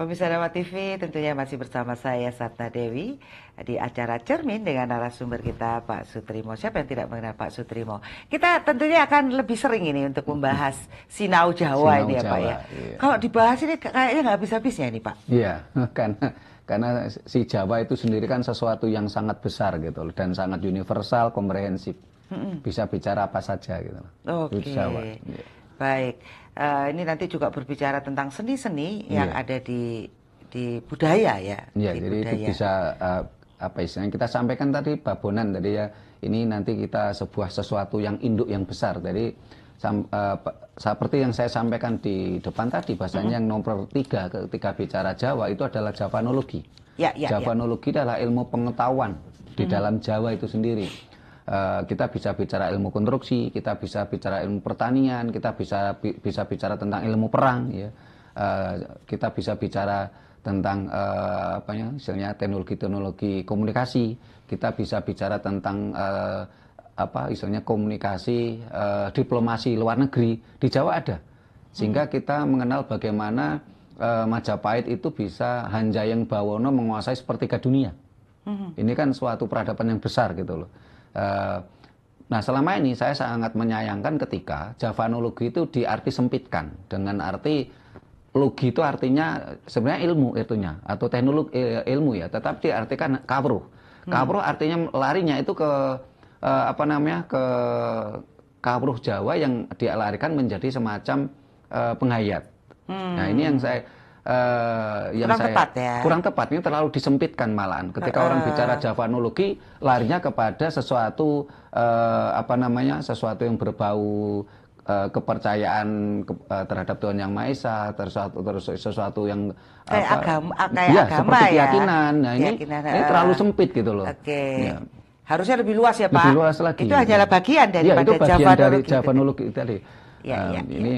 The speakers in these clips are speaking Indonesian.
Pemirsa Dewa TV tentunya masih bersama saya Sabta Dewi di acara Cermin dengan narasumber kita Pak Sutrimo. Siapa yang tidak mengenal Pak Sutrimo? Kita tentunya akan lebih sering ini untuk membahas Sinau Jawa Sinau ini ya Pak ya. Iya. Kalau dibahas ini kayaknya nggak habis-habisnya ini Pak. Iya, kan. karena si Jawa itu sendiri kan sesuatu yang sangat besar gitu loh dan sangat universal, komprehensif. Bisa bicara apa saja gitu loh. Oke. Okay. Iya. Baik uh, ini nanti juga berbicara tentang seni-seni yang yeah. ada di di budaya ya. Iya, di jadi budaya. itu bisa uh, apa istilahnya kita sampaikan tadi babonan tadi ya. Ini nanti kita sebuah sesuatu yang induk yang besar. Jadi sam, uh, seperti yang saya sampaikan di depan tadi bahasanya mm -hmm. yang nomor tiga ketika bicara Jawa itu adalah javanologi. Ya, ya, yeah, Javanologi adalah ilmu pengetahuan di mm -hmm. dalam Jawa itu sendiri Eh, kita bisa bicara ilmu konstruksi, kita bisa bicara ilmu pertanian, kita bisa bisa bicara tentang ilmu perang, ya. Eh, kita bisa bicara tentang eh, apa ya, misalnya teknologi-teknologi komunikasi, kita bisa bicara tentang apa misalnya komunikasi diplomasi luar negeri di Jawa ada sehingga hmm. kita mengenal bagaimana Majapahit itu bisa Hanjayeng Bawono menguasai sepertiga dunia hmm. ini kan suatu peradaban yang besar gitu loh Eh, nah, selama ini saya sangat menyayangkan ketika javanologi itu diarti sempitkan dengan arti logi itu artinya sebenarnya ilmu itunya atau teknologi ilmu ya, tetap diartikan kabruh. Hmm. Kabruh artinya larinya itu ke eh, apa namanya? ke kabruh Jawa yang dialarikan menjadi semacam eh, penghayat. Hmm. Nah, ini yang saya Uh, yang kurang saya, tepat ya kurang tepatnya terlalu disempitkan malahan ketika uh, orang bicara javanologi larinya kepada sesuatu uh, apa namanya sesuatu yang berbau eh, kepercayaan terhadap Tuhan yang Maha Esa sesuatu terus sesuatu yang kayak apa, agama ah, kayak ya, agama seperti ya. keyakinan nah ini keyakinan, ini terlalu sempit gitu loh okay. ya harusnya lebih luas ya Pak. Lebih luas lagi. Itu ya. hanyalah bagian iya, daripada ya, itu bagian Javanologi dari Javanologi tadi. Ya, um, ya, ini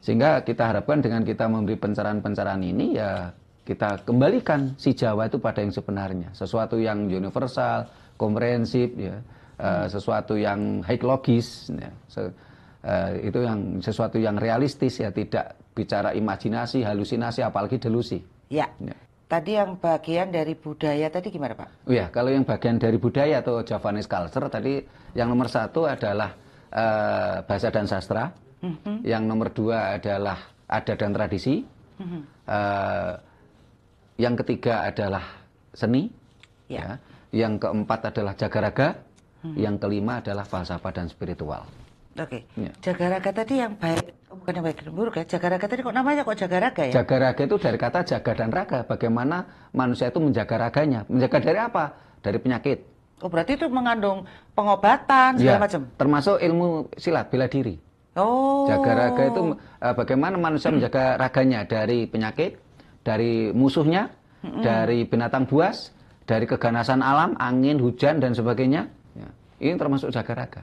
sehingga kita harapkan dengan kita memberi pencerahan-pencerahan ini ya kita kembalikan si Jawa itu pada yang sebenarnya, sesuatu yang universal, komprehensif ya, eh, hmm. sesuatu yang high logis ya. Se Uh, itu yang sesuatu yang realistis ya tidak bicara imajinasi halusinasi apalagi delusi ya, ya. Tadi yang bagian dari budaya tadi gimana Pak? Oh ya kalau yang bagian dari budaya atau Javanese culture tadi yang nomor satu adalah uh, bahasa dan sastra hmm Yang nomor dua adalah ada dan tradisi. Mm-hmm. Uh, yang ketiga adalah seni. Yeah. Ya. Yang keempat adalah jaga raga. Mm-hmm. Yang kelima adalah falsafah dan spiritual. Oke. Okay. Ya. Jaga raga tadi yang baik, oh, bukan yang baik dan buruk ya. Jaga raga tadi kok namanya kok jaga raga ya? Jaga raga itu dari kata jaga dan raga. Bagaimana manusia itu menjaga raganya? Menjaga dari apa? Dari penyakit. Oh berarti itu mengandung pengobatan segala ya, macam. Termasuk ilmu silat bela diri. Oh. Jaga raga itu uh, bagaimana manusia menjaga raganya dari penyakit, dari musuhnya, hmm dari binatang buas, dari keganasan alam, angin, hujan dan sebagainya. Ya. Ini termasuk jaga raga.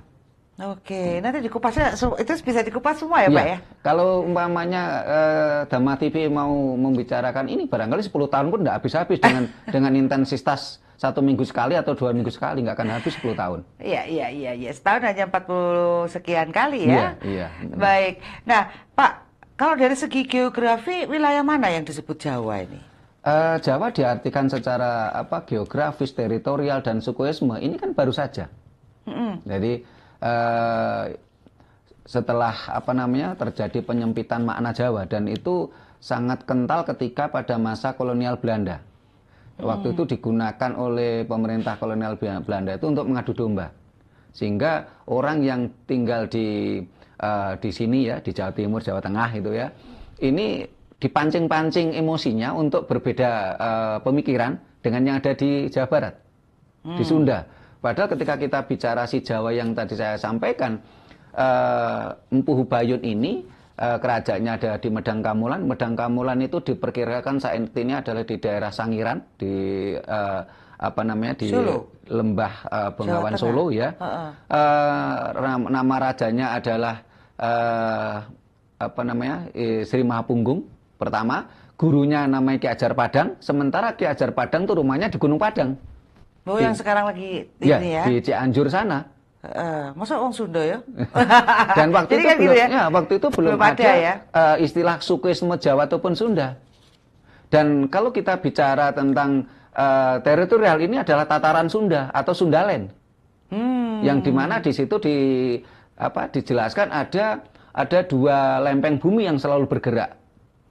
Oke, nanti dikupasnya eh, itu bisa dikupas semua ya, ya Pak ya. Kalau umpamanya eh, Dama TV mau membicarakan ini barangkali 10 tahun pun tidak habis-habis dengan dengan intensitas satu minggu sekali atau dua minggu sekali nggak akan habis 10 tahun. Iya iya iya iya setahun hanya 40 sekian kali ya. Iya. iya Baik. Nah Pak kalau dari segi geografi wilayah mana yang disebut Jawa ini? Uh, Jawa diartikan secara apa geografis, teritorial dan sukuisme ini kan baru saja. Mm -hmm. Jadi uh, setelah apa namanya terjadi penyempitan makna Jawa dan itu sangat kental ketika pada masa kolonial Belanda. Waktu hmm. itu digunakan oleh pemerintah kolonial Belanda itu untuk mengadu domba. Sehingga orang yang tinggal di uh, di sini ya, di Jawa Timur, Jawa Tengah itu ya, ini dipancing-pancing emosinya untuk berbeda uh, pemikiran dengan yang ada di Jawa Barat, hmm. di Sunda. Padahal ketika kita bicara si Jawa yang tadi saya sampaikan, uh, eh, Empu Hubayun ini eh, kerajaannya ada di Medang Kamulan. Medang Kamulan itu diperkirakan saat ini adalah di daerah Sangiran di eh, apa namanya di Solo. lembah eh, Bengawan Solo ya. Uh nama rajanya adalah eh, apa namanya eh, Sri Mahapunggung pertama. Gurunya namanya Ki Ajar Padang. Sementara Ki Ajar Padang itu rumahnya di Gunung Padang. Oh, di, yang sekarang lagi di ya, ini ya. Di Cianjur sana. Uh, masa orang Sunda ya? Dan waktu itu kan gitu belum, ya? ya waktu itu belum, belum ada, ada ya? uh, istilah sukuisme Jawa ataupun Sunda. Dan kalau kita bicara tentang uh, teritorial ini adalah tataran Sunda atau Sundalen, hmm. yang dimana di situ di apa dijelaskan ada ada dua lempeng bumi yang selalu bergerak.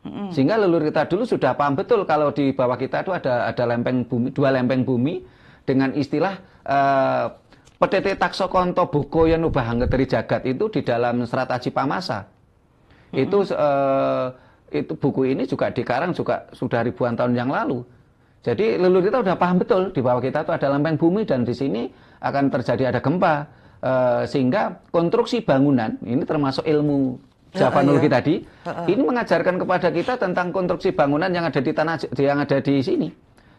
Hmm. Sehingga leluhur kita dulu sudah paham betul kalau di bawah kita itu ada ada lempeng bumi, dua lempeng bumi dengan istilah uh, Petete taksokonto yang ubah ngeteri jagat itu di dalam serat Aji Pamasa. hmm Itu uh, itu buku ini juga dikarang juga sudah ribuan tahun yang lalu. Jadi leluhur kita sudah paham betul di bawah kita itu ada lempeng bumi dan di sini akan terjadi ada gempa. Uh, sehingga konstruksi bangunan ini termasuk ilmu ah, Javanulki iya. tadi uh, uh. ini mengajarkan kepada kita tentang konstruksi bangunan yang ada di tanah yang ada di sini.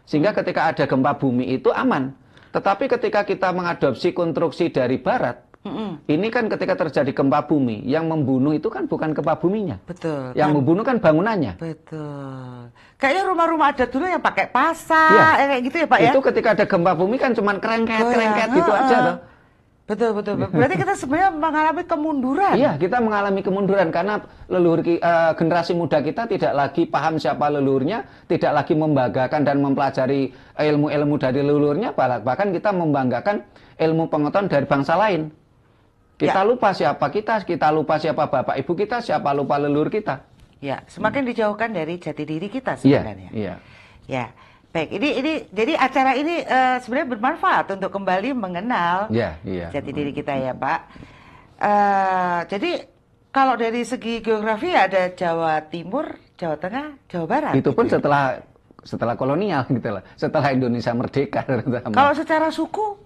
Sehingga hmm. ketika ada gempa bumi itu aman tetapi ketika kita mengadopsi konstruksi dari barat, Mm-mm. Ini kan ketika terjadi gempa bumi, yang membunuh itu kan bukan gempa buminya. Betul. Yang kan? membunuh kan bangunannya. Betul. Kayaknya rumah-rumah ada dulu yang pakai pasar, iya. ya. kayak gitu ya Pak itu ya? Itu ketika ada gempa bumi kan cuma kerengket-kerengket oh, ya. gitu uh, aja loh. Betul, betul betul. Berarti kita sebenarnya mengalami kemunduran. Iya, kita mengalami kemunduran karena leluhur uh, generasi muda kita tidak lagi paham siapa leluhurnya, tidak lagi membanggakan dan mempelajari ilmu-ilmu dari leluhurnya, bahkan kita membanggakan ilmu pengetahuan dari bangsa lain. Kita ya. lupa siapa kita, kita lupa siapa bapak ibu kita, siapa lupa leluhur kita. Ya, semakin hmm. dijauhkan dari jati diri kita iya, sebenarnya. Iya. Ya. ya. Baik, ini ini jadi acara ini uh, sebenarnya bermanfaat untuk kembali mengenal yeah, yeah. jati diri kita ya Pak. Uh, jadi kalau dari segi geografi ada Jawa Timur, Jawa Tengah, Jawa Barat. Itu pun gitu. Ya? setelah setelah kolonial gitu lah, setelah Indonesia merdeka. Kalau secara suku,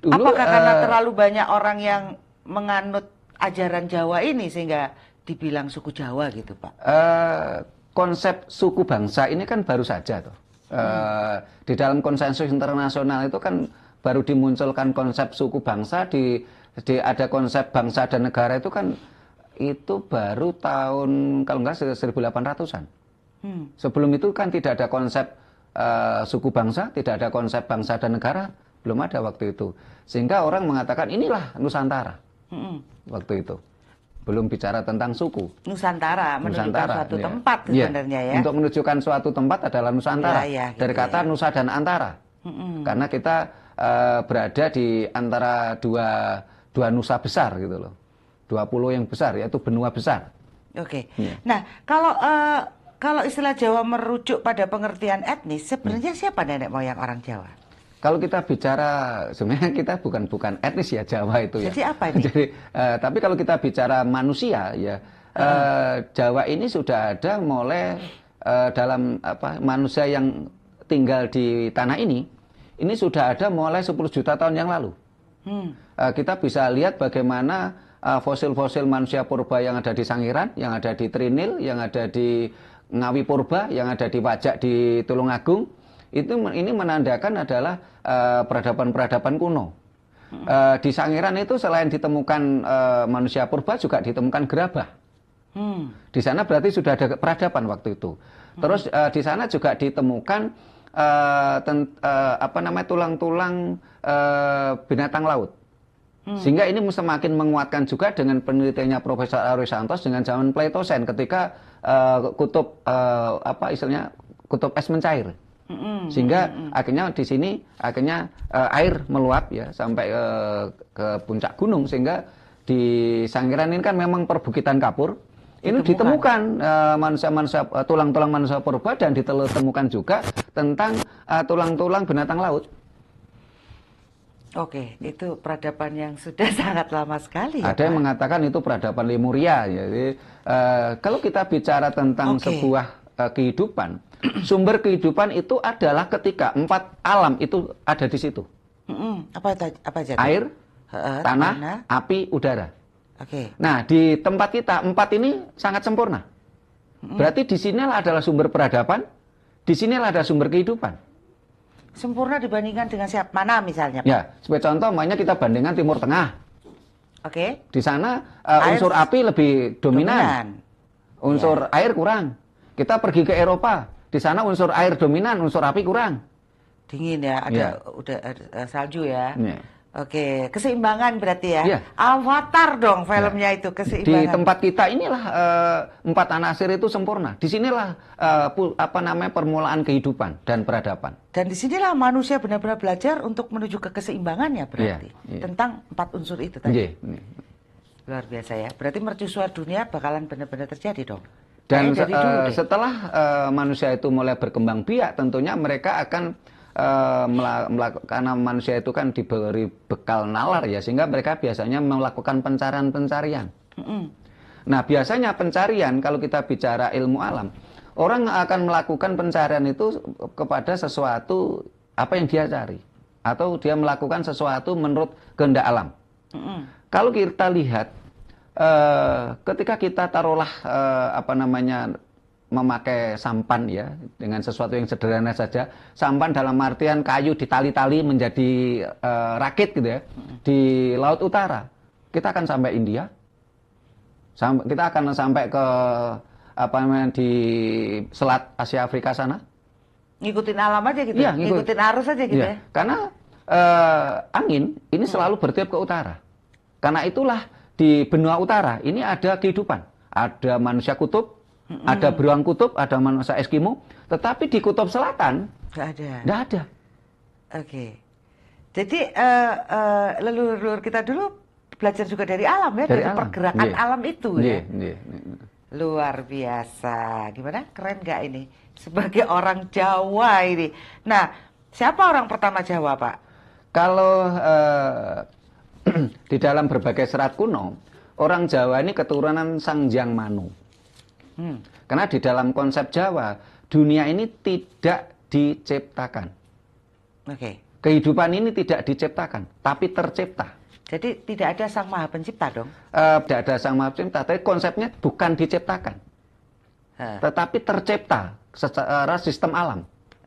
Dulu, apakah uh, karena eh, terlalu banyak orang yang menganut ajaran Jawa ini sehingga dibilang suku Jawa gitu Pak? Uh, konsep suku bangsa ini kan baru saja tuh Uh, di dalam konsensus internasional itu kan baru dimunculkan konsep suku bangsa di, di ada konsep bangsa dan negara itu kan itu baru tahun kalau nggak 1800-an. Hmm. Sebelum itu kan tidak ada konsep uh, suku bangsa, tidak ada konsep bangsa dan negara, belum ada waktu itu. Sehingga orang mengatakan inilah Nusantara. Hmm. Waktu itu belum bicara tentang suku. Nusantara menunjukkan suatu ya. tempat iya. sebenarnya ya. ya. Untuk menunjukkan suatu tempat adalah Nusantara. Ya, ya, gitu, Dari iya, kata ya. Nusa dan Antara. -hmm. Karena kita uh, berada di antara dua dua nusa besar gitu loh. Dua pulau yang besar yaitu benua besar. Oke. Okay. Ya. Nah, kalau uh, kalau istilah Jawa merujuk pada pengertian etnis, sebenarnya hmm. siapa nenek moyang orang Jawa? kalau kita bicara sebenarnya kita bukan bukan etnis ya Jawa itu ya. Jadi apa ini? Jadi uh, tapi kalau kita bicara manusia ya uh, Jawa ini sudah ada mulai uh, dalam apa manusia yang tinggal di tanah ini ini sudah ada mulai 10 juta tahun yang lalu. Hmm. Uh, kita bisa lihat bagaimana fosil-fosil uh, manusia purba yang ada di Sangiran, yang ada di Trinil, yang ada di Ngawi Purba, yang ada di Wajak di Tulungagung itu ini menandakan adalah eh, peradaban-peradaban kuno. Uh, di Sangiran itu selain ditemukan eh, manusia purba juga ditemukan gerabah. Hmm. Di sana berarti sudah ada peradaban waktu itu. Hmm. Terus hmm. di sana juga ditemukan uh, ten, uh, apa namanya tulang-tulang uh, binatang laut. Hmm. Sehingga ini semakin menguatkan juga dengan penelitiannya Profesor Aris Santos dengan zaman Pleistosen ketika uh, kutub uh, apa istilahnya kutub es mencair. Sehingga mm -hmm. akhirnya di sini akhirnya uh, air meluap ya sampai uh, ke puncak gunung sehingga di Sangiran ini kan memang perbukitan kapur. Ini ditemukan manusia-manusia eh, uh, eh, tulang-tulang manusia, purba dan ditemukan juga tentang tulang-tulang binatang laut. Oke, itu peradaban yang sudah sangat lama sekali. Ya, Ada Pak? yang mengatakan itu peradaban Lemuria. Jadi, uh, kalau kita bicara tentang Oke. sebuah uh, kehidupan, sumber kehidupan itu adalah ketika hmm. empat alam itu ada di situ. Apa apa aja? Air, tanah, api, udara. Oke. Nah, di tempat kita empat ini sangat sempurna. Berarti di sinilah adalah sumber peradaban, di sinilah ada sumber kehidupan. Sempurna dibandingkan dengan siap mana misalnya? Pak? Ya, sebagai contoh, makanya kita bandingkan Timur Tengah. Oke. Okay. Di sana uh, unsur api lebih dominan, dominan. unsur yeah. air kurang. Kita pergi ke Eropa, di sana unsur air dominan, unsur api kurang. Dingin ya, ada ya. udah ada eh, eh, salju ya. ya. Oke, keseimbangan berarti ya. ya. Avatar dong ya. filmnya ya. itu keseimbangan. Di tempat kita inilah uh, empat anasir itu sempurna. Di sinilah uh, apa namanya permulaan kehidupan dan peradaban. Dan di sinilah manusia benar-benar belajar untuk menuju ke keseimbangan ya berarti Ya. Ya. tentang empat unsur itu tadi. Ya. Ya. Luar biasa ya. Berarti mercusuar dunia bakalan benar-benar terjadi dong. Dan oh, se uh, setelah uh, manusia itu mulai berkembang biak, tentunya mereka akan uh, eh, melakukan karena manusia itu kan diberi bekal nalar ya, sehingga mereka biasanya melakukan pencarian-pencarian. Mm -hmm. Nah biasanya pencarian kalau kita bicara ilmu alam, orang akan melakukan pencarian itu kepada sesuatu apa yang dia cari, atau dia melakukan sesuatu menurut kehendak alam. Mm -hmm. Kalau kita lihat Eh, ketika kita taruhlah uh, apa namanya memakai sampan ya dengan sesuatu yang sederhana saja sampan dalam artian kayu ditali-tali menjadi uh, rakit gitu ya di laut utara kita akan sampai India Samp kita akan sampai ke apa namanya di Selat Asia Afrika sana ngikutin alam aja gitu ya, iya, ngikut, ngikutin arus aja gitu ya, ya. karena uh, angin ini selalu bertiup ke utara karena itulah di benua utara ini ada kehidupan. Ada manusia kutub, mm -hmm. ada beruang kutub, ada manusia Eskimo. Tetapi di kutub selatan tidak ada. Nggak ada. Oke. Okay. Jadi uh, eh, uh, eh, leluhur kita dulu belajar juga dari alam ya, dari, dari alam. pergerakan yeah. alam itu yeah. ya. Yeah. Iya, iya. Luar biasa. Gimana? Keren nggak ini? Sebagai orang Jawa ini. Nah, siapa orang pertama Jawa, Pak? Kalau uh, di dalam berbagai serat kuno, orang Jawa ini keturunan Sangjang Manu. Hmm. Karena di dalam konsep Jawa, dunia ini tidak diciptakan. Oke. Okay. Kehidupan ini tidak diciptakan, tapi tercipta. Jadi tidak ada Sang Maha Pencipta dong? E, tidak ada Sang Maha Pencipta, tapi konsepnya bukan diciptakan. Huh. Tetapi tercipta secara sistem alam.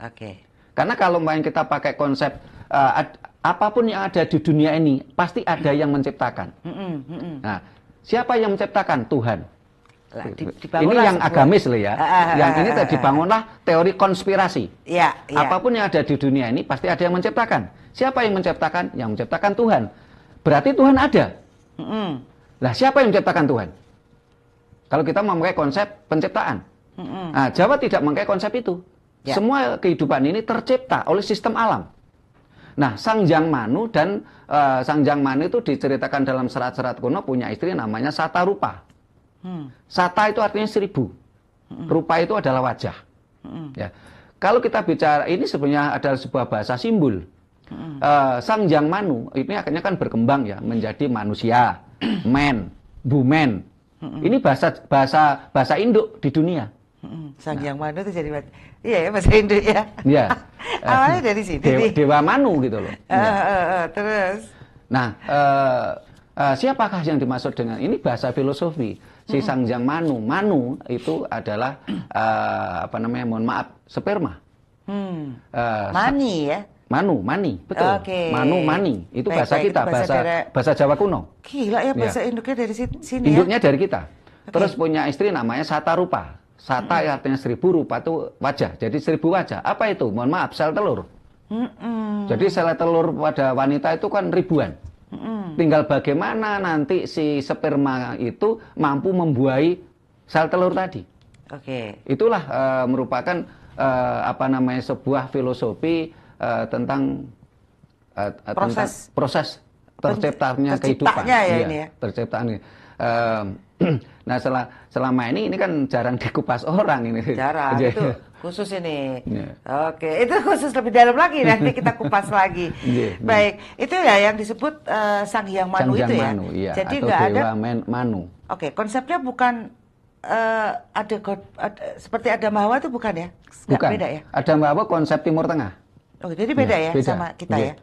Oke. Okay. Karena kalau main kita pakai konsep uh, apapun yang ada di dunia ini pasti ada yang menciptakan. Nah, siapa yang menciptakan? Tuhan. Lah, ini yang sebuah... agamis loh ya. Ah, ah, ah yang ah, ini tadi bangunlah teori konspirasi. Ya, ya. Apapun yang ada di dunia ini pasti ada yang menciptakan. Siapa yang menciptakan? Yang menciptakan Tuhan. Berarti Tuhan ada. Mm-mm. Lah, siapa yang menciptakan Tuhan? Kalau kita memakai konsep penciptaan. Mm-mm. Nah, Jawa tidak memakai konsep itu. Ya. Semua kehidupan ini tercipta oleh sistem alam. Nah, Sangjang Manu dan uh, Sang Manu itu diceritakan dalam serat-serat kuno punya istri namanya Sata Rupa. Hmm. Sata itu artinya seribu. Hmm. Rupa itu adalah wajah. Hmm. Ya. Kalau kita bicara ini sebenarnya adalah sebuah bahasa simbol. Hmm. Uh, Sang Manu ini akhirnya kan berkembang ya menjadi manusia, men, bumen. Hmm. Ini bahasa bahasa bahasa induk di dunia. Hmm, Sang nah. Manu itu jadi iya ya bahasa Hindu ya. Iya. Awalnya dari sini. Dewa, Dewa Manu gitu loh. Uh, ya. uh, uh, terus. Nah, uh, uh, siapakah yang dimaksud dengan ini bahasa filosofi si Sang Sangjang Manu. Manu itu adalah uh, apa namanya? Mohon maaf, sperma. Hmm. Uh, mani ya. Manu, mani, betul. Okay. Manu, mani, itu bahasa baik, kita, itu bahasa bahasa, dari... bahasa Jawa kuno. Gila ya bahasa iya. ya. induknya dari sini. Induknya ya? dari kita. Okay. Terus punya istri namanya Satarupa. Sata ya artinya seribu rupa itu wajah. Jadi seribu wajah. Apa itu? Mohon maaf, sel telur. Mm-mm. Jadi sel telur pada wanita itu kan ribuan. Mm-mm. Tinggal bagaimana nanti si sperma itu mampu membuahi sel telur tadi. Oke. Okay. Itulah uh, merupakan uh, apa namanya sebuah filosofi uh, tentang uh, proses tentang proses terciptanya kehidupan. Ya, ya, ya, Terciptanya. nah sel selama ini ini kan jarang dikupas orang ini. Jarang itu khusus ini. Yeah. Oke, itu khusus lebih dalam lagi nanti kita kupas lagi. Yeah, iya. Baik, yeah. itu ya yang disebut uh, Sang Hyang Manu Sang itu ya. Manu, iya. Jadi enggak ada Men Manu. Oke, konsepnya bukan uh, ada, god, ada seperti ada mahwa itu bukan ya? Gak bukan. Beda ya. Ada mahwa konsep Timur Tengah. Oh, jadi beda ya, ya beda. sama kita iya. ya.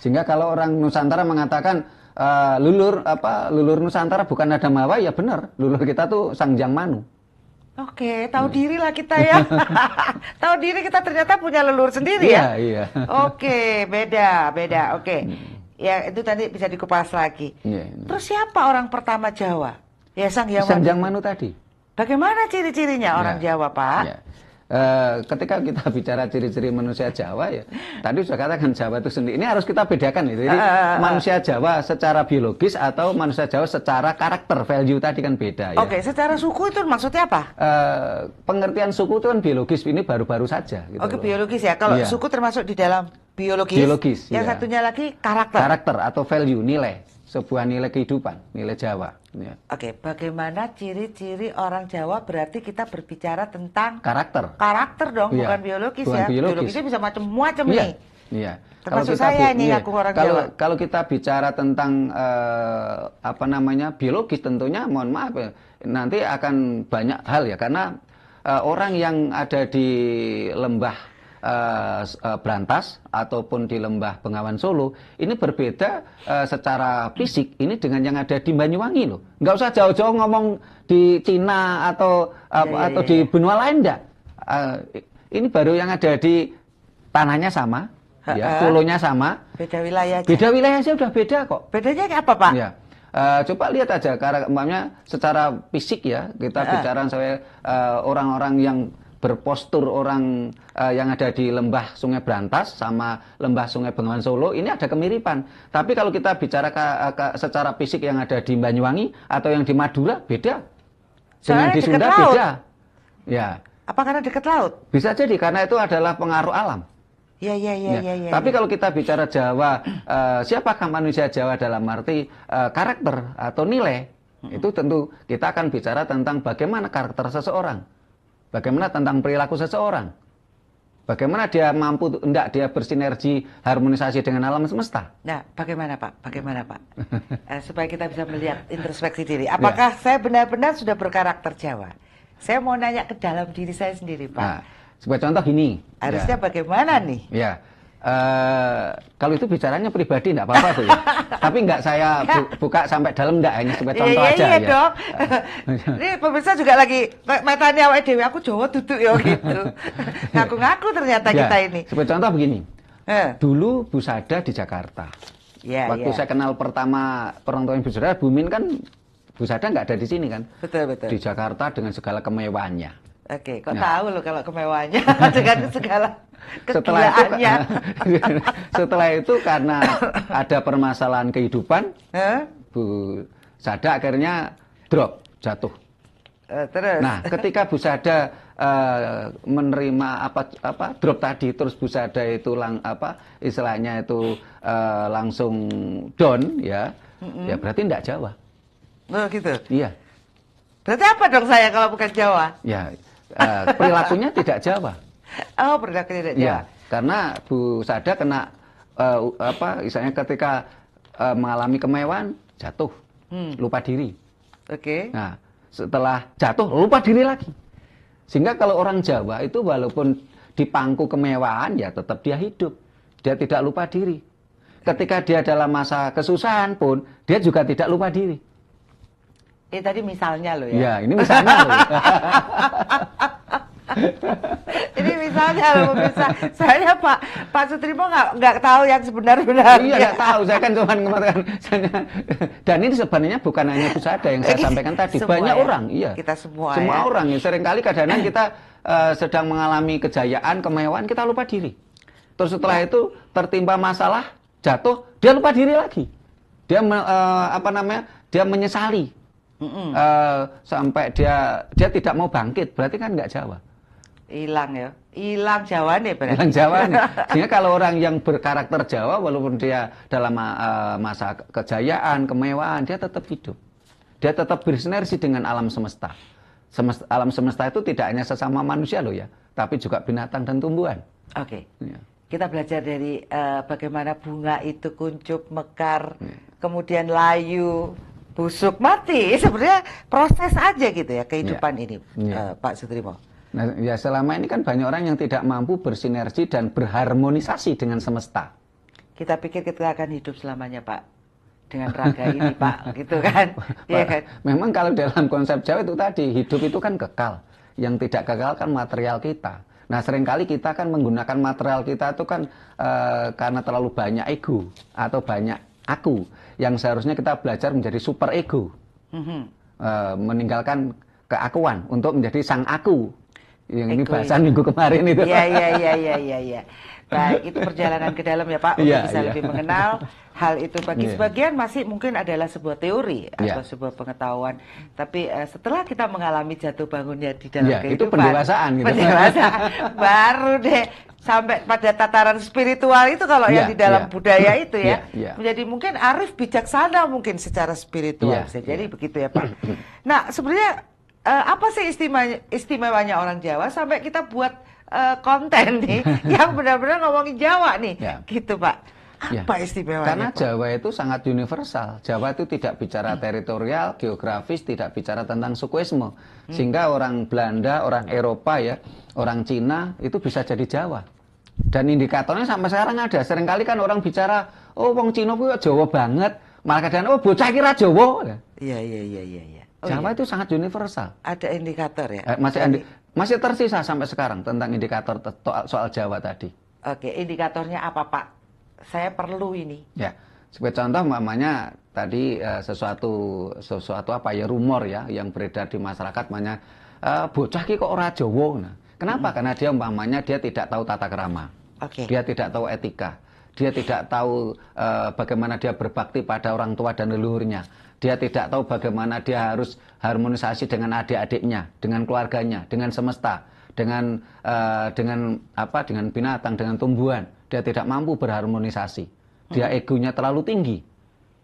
Sehingga kalau orang Nusantara mengatakan uh, lulur apa lulur Nusantara bukan ada Mawa ya benar lulur kita tuh Sangjang Manu. Oke, tahu hmm. diri lah kita ya. tahu diri kita ternyata punya lulur sendiri ya. Iya, iya. Oke, beda, beda. Oke. Hmm. Ya, itu tadi bisa dikupas lagi. Iya, iya. Terus siapa orang pertama Jawa? Ya Sang Yang Manu. tadi. Bagaimana ciri-cirinya orang ya, Jawa, Pak? Ya e, ketika kita bicara ciri-ciri manusia Jawa ya, tadi sudah katakan Jawa itu sendiri. Ini harus kita bedakan ya. Jadi ah, ah, ah, manusia Jawa secara biologis atau manusia Jawa secara karakter value tadi kan beda ya. Oke, secara suku itu maksudnya apa? e, pengertian suku itu kan biologis ini baru-baru saja. Gitu Oke, okay, biologis ya. Kalau iya. suku termasuk di dalam biologis. Biologis. Yang iya. satunya lagi karakter. Karakter atau value nilai sebuah nilai kehidupan, nilai Jawa. Ya. Oke, bagaimana ciri-ciri orang Jawa berarti kita berbicara tentang karakter. Karakter dong, ya. bukan biologis bukan ya. Biologis. Biologisnya bisa macam-macam ya. nih. Iya. kalau kita, saya ini ya. aku orang kalau, Jawa. Kalau kita bicara tentang uh, apa namanya biologis tentunya mohon maaf ya, nanti akan banyak hal ya karena uh, orang yang ada di lembah uh, eh, uh, eh, Brantas ataupun di Lembah Bengawan Solo ini berbeda uh, secara fisik ini dengan yang ada di Banyuwangi loh. Nggak usah jauh-jauh ngomong di Cina atau uh, iya, yeah, atau yeah, di iya. benua lain enggak. Uh, ini baru yang ada di tanahnya sama, ha, ya, pulonya sama. Beda wilayah. Aja. Beda wilayah sih udah beda kok. Bedanya apa pak? Ya. Uh, coba lihat aja karena umpamanya secara fisik ya kita uh. bicara saya uh, orang-orang yang berpostur orang uh, yang ada di lembah Sungai Brantas sama lembah Sungai Bengawan Solo ini ada kemiripan. Tapi kalau kita bicara ke, eh, ke, secara fisik yang ada di Banyuwangi atau yang di Madura beda. Dengan di Sunda laut. beda. Ya. Apa karena dekat laut? Bisa jadi karena itu adalah pengaruh alam. Ya, ya, ya, ya. ya, ya Tapi ya. kalau kita bicara Jawa, uh, siapakah manusia Jawa dalam arti uh, karakter atau nilai? Mm -hmm. Itu tentu kita akan bicara tentang bagaimana karakter seseorang. Bagaimana tentang perilaku seseorang? Bagaimana dia mampu enggak dia bersinergi harmonisasi dengan alam semesta? Nah, bagaimana Pak? Bagaimana Pak? eh, supaya kita bisa melihat introspeksi diri. Ya. Apakah ya. saya benar-benar sudah berkarakter Jawa? Saya mau nanya ke dalam diri saya sendiri, Pak. Nah, sebagai contoh ini. Harusnya ya. bagaimana nih? Ya. Uh, kalau itu bicaranya pribadi enggak apa-apa tuh ya. Tapi enggak saya bu buka sampai dalam enggak hanya sebagai iya, contoh iya, aja iya, ya. Iya, dok. Ini pemirsa juga lagi matanya awake dewi aku Jawa duduk ya gitu. Ngaku-ngaku ternyata yeah, kita ini. Sebagai contoh begini. Uh. Dulu Bu Sada di Jakarta. Yeah, Waktu yeah. saya kenal pertama orang tua Bu Sada, Bumin kan Bu Sada enggak ada di sini kan? Betul, betul. Di Jakarta dengan segala kemewahannya. Oke, okay, kok nah. tahu loh kalau kemewahannya dengan segala setelah itu setelah itu karena ada permasalahan kehidupan Bu Sada akhirnya drop jatuh eh, terus nah ketika Bu Sada uh, menerima apa apa drop tadi terus Bu Sada itu lang apa istilahnya itu uh, langsung down ya mm -hmm. ya berarti tidak Jawa oh gitu iya berarti apa dong saya kalau bukan Jawa ya uh, perilakunya tidak Jawa Oh, berarti tidak ya. Ya, karena Bu Sada kena uh, apa misalnya ketika uh, mengalami kemewahan jatuh, hmm. lupa diri. Oke. Okay. Nah, setelah jatuh lupa diri lagi. Sehingga kalau orang Jawa itu walaupun di pangku kemewahan ya tetap dia hidup. Dia tidak lupa diri. Ketika dia dalam masa kesusahan pun dia juga tidak lupa diri. Eh tadi misalnya loh ya. Ya, ini misalnya loh. ini misalnya loh pemirsa, saya Pak Pak Sutrimo nggak nggak tahu yang sebenarnya benar iya nggak tahu, saya kan cuma kemarin kan, dan ini sebenarnya bukan hanya saja yang saya sampaikan tadi, semua banyak ya. orang, iya. Kita semua. Semua ya. orang, ya. seringkali kadang-kadang kita uh, sedang mengalami kejayaan, kemewahan, kita lupa diri. Terus setelah ya. itu tertimpa masalah, jatuh, dia lupa diri lagi. Dia uh, apa namanya? Dia menyesali Mm -mm. Uh, sampai dia dia tidak mau bangkit berarti kan nggak jawab hilang ya hilang Jawa nih berarti hilang Jawa nih sehingga kalau orang yang berkarakter Jawa walaupun dia dalam uh, masa kejayaan kemewahan dia tetap hidup dia tetap bersinergi dengan alam semesta semesta alam semesta itu tidak hanya sesama manusia loh ya tapi juga binatang dan tumbuhan oke okay. ya. kita belajar dari uh, bagaimana bunga itu kuncup mekar ya. kemudian layu busuk mati sebenarnya proses aja gitu ya kehidupan ya. ini ya. Uh, Pak Sutrimo Nah, ya selama ini kan banyak orang yang tidak mampu bersinergi dan berharmonisasi dengan semesta. Kita pikir kita akan hidup selamanya, Pak. Dengan raga ini, Pak, gitu kan? ya kan? Memang kalau dalam konsep Jawa itu tadi, hidup itu kan kekal. Yang tidak kekal kan material kita. Nah, seringkali kita kan menggunakan material kita itu kan e, karena terlalu banyak ego atau banyak aku yang seharusnya kita belajar menjadi super ego. Mm -hmm. e, meninggalkan keakuan untuk menjadi sang aku yang ini ya. bahasan minggu kemarin itu. Iya iya iya iya iya Ya. Baik, itu perjalanan ke dalam ya Pak untuk ya, bisa ya. lebih mengenal hal itu bagi ya. sebagian masih mungkin adalah sebuah teori atau iya. atau sebuah pengetahuan tapi uh, setelah kita mengalami jatuh bangunnya di dalam ya, kehidupan itu pendewasaan gitu pendewasaan baru deh sampai pada tataran spiritual itu kalau ya, yang iya, di dalam iya. hmm, ya. budaya itu ya ya, ya. menjadi mungkin arif bijaksana mungkin secara spiritual Ya, jadi ya. begitu ya Pak hmm, hmm. nah sebenarnya uh, apa sih istimewanya, istimewanya orang Jawa sampai kita buat uh, konten nih yang benar-benar ngomongin Jawa nih, ya. gitu Pak. Ya. Apa ya. istimewanya? Karena Pak? Jawa itu sangat universal. Jawa itu tidak bicara hmm. teritorial, geografis, tidak bicara tentang sukuisme. Hmm. Sehingga orang Belanda, orang Eropa ya, orang Cina itu bisa jadi Jawa. Dan indikatornya sampai sekarang ada. Seringkali kan orang bicara, oh wong Cina itu Jawa banget. Malah kadang, oh bocah kira Jawa. Iya, iya, iya, iya. Ya. Oh, Jawa iya. itu sangat universal. Ada indikator ya. Eh, masih Jadi... masih tersisa sampai sekarang tentang indikator soal Jawa tadi. Oke, indikatornya apa Pak? Saya perlu ini. Ya, sebagai contoh mamanya tadi uh, sesuatu sesuatu apa ya rumor ya yang beredar di masyarakat, mamanya uh, eh, bocah ki kok ora Jawa. Nah, kenapa? -hmm. Karena dia mamanya dia tidak tahu tata kerama. Okay. Dia tidak tahu etika. Dia tidak tahu uh, bagaimana dia berbakti pada orang tua dan leluhurnya dia tidak tahu bagaimana dia harus harmonisasi dengan adik-adiknya, dengan keluarganya, dengan semesta, dengan uh, dengan apa? Dengan binatang, dengan tumbuhan. Dia tidak mampu berharmonisasi. Dia hmm. egonya terlalu tinggi.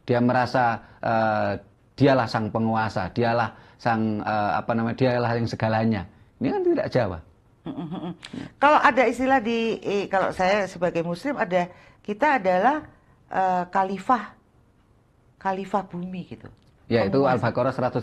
Dia merasa uh, dialah sang penguasa, dialah sang uh, apa namanya? Dialah yang segalanya. Ini kan tidak Jawa. Hmm, hmm, kalau ada istilah di kalau saya sebagai muslim ada kita adalah uh, kalifah khalifah bumi gitu. Ya itu Al-Baqarah 130.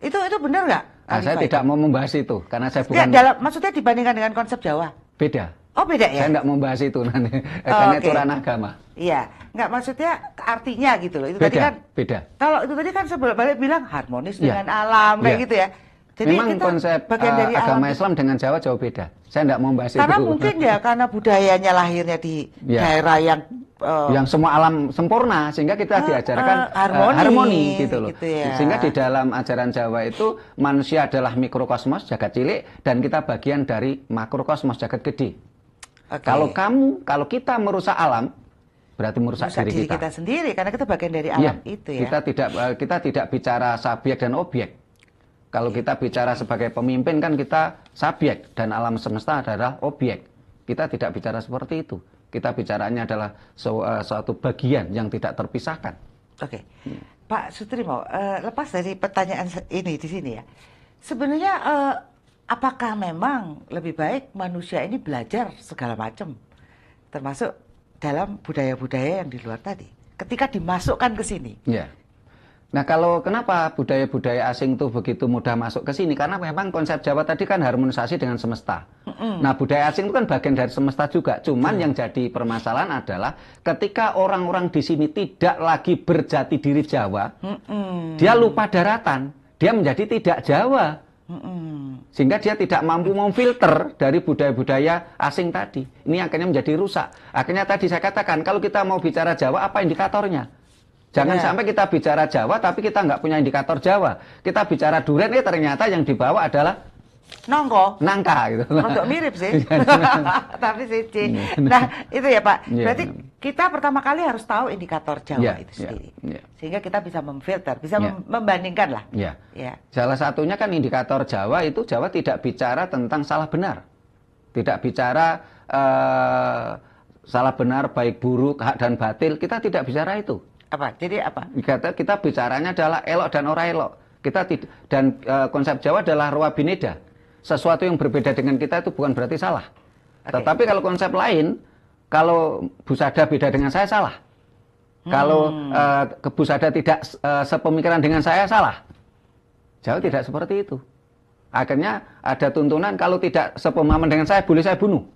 Itu itu benar nggak? Nah, saya tidak mau membahas itu karena saya bukan. Ya, dalam, maksudnya dibandingkan dengan konsep Jawa. Beda. Oh beda ya. Saya nggak membahas itu nanti oh, karena okay. itu ranah agama. Iya, nggak maksudnya artinya gitu loh. Itu beda, tadi kan beda. Kalau itu tadi kan sebelum balik bilang harmonis ya. dengan alam ya. kayak iya. gitu ya. Jadi Memang kita konsep bagian eh, dari agama Islam dengan Jawa jauh beda. Saya tidak mau membahas karena itu. Karena mungkin ya karena budayanya lahirnya di ya. daerah yang uh, yang semua alam sempurna sehingga kita uh, diajarkan uh, harmoni, uh, harmoni gitu loh. Gitu ya. Sehingga di dalam ajaran Jawa itu manusia adalah mikrokosmos jagat cilik dan kita bagian dari makrokosmos jagat gede. Okay. Kalau kamu kalau kita merusak alam berarti merusak, merusak diri, diri kita. kita sendiri karena kita bagian dari iya. alam ya, itu ya. Kita tidak kita tidak bicara subjek dan objek kalau kita bicara sebagai pemimpin kan kita subjek dan alam semesta adalah objek. Kita tidak bicara seperti itu. Kita bicaranya adalah su eh, suatu bagian yang tidak terpisahkan. Oke. Okay. Hmm. Pak Sutrimo, uh, lepas dari pertanyaan ini di sini ya. Sebenarnya uh, apakah memang lebih baik manusia ini belajar segala macam termasuk dalam budaya-budaya yang di luar tadi ketika dimasukkan ke sini. Yeah. Nah kalau kenapa budaya-budaya asing itu begitu mudah masuk ke sini? Karena memang konsep Jawa tadi kan harmonisasi dengan semesta. Mm-hmm. Nah budaya asing itu kan bagian dari semesta juga. Cuman mm. yang jadi permasalahan adalah ketika orang-orang di sini tidak lagi berjati diri Jawa, mm-hmm. dia lupa daratan, dia menjadi tidak Jawa. Mm-hmm. Sehingga dia tidak mampu memfilter dari budaya-budaya asing tadi. Ini akhirnya menjadi rusak. Akhirnya tadi saya katakan kalau kita mau bicara Jawa apa indikatornya? Jangan yeah. sampai kita bicara Jawa tapi kita nggak punya indikator Jawa. Kita bicara durian ini eh, ternyata yang dibawa adalah nangko nangka gitu Untuk mirip sih iya. tapi sih iya. nah itu ya pak iya. berarti kita pertama kali harus tahu indikator Jawa yeah, itu sendiri yeah, sehingga kita bisa memfilter bisa yeah. membandingkan lah yeah. Yeah. salah satunya kan indikator Jawa itu Jawa tidak bicara tentang salah benar tidak bicara uh, salah benar baik buruk hak dan batil kita tidak bicara itu apa jadi apa Kata kita bicaranya adalah elok dan ora elok kita dan e, konsep Jawa adalah ruwa bineda sesuatu yang berbeda dengan kita itu bukan berarti salah okay. tetapi kalau konsep lain kalau busada beda dengan saya salah hmm. kalau e, busada tidak e, sepemikiran dengan saya salah Jawa tidak seperti itu akhirnya ada tuntunan kalau tidak sepemahaman dengan saya boleh saya bunuh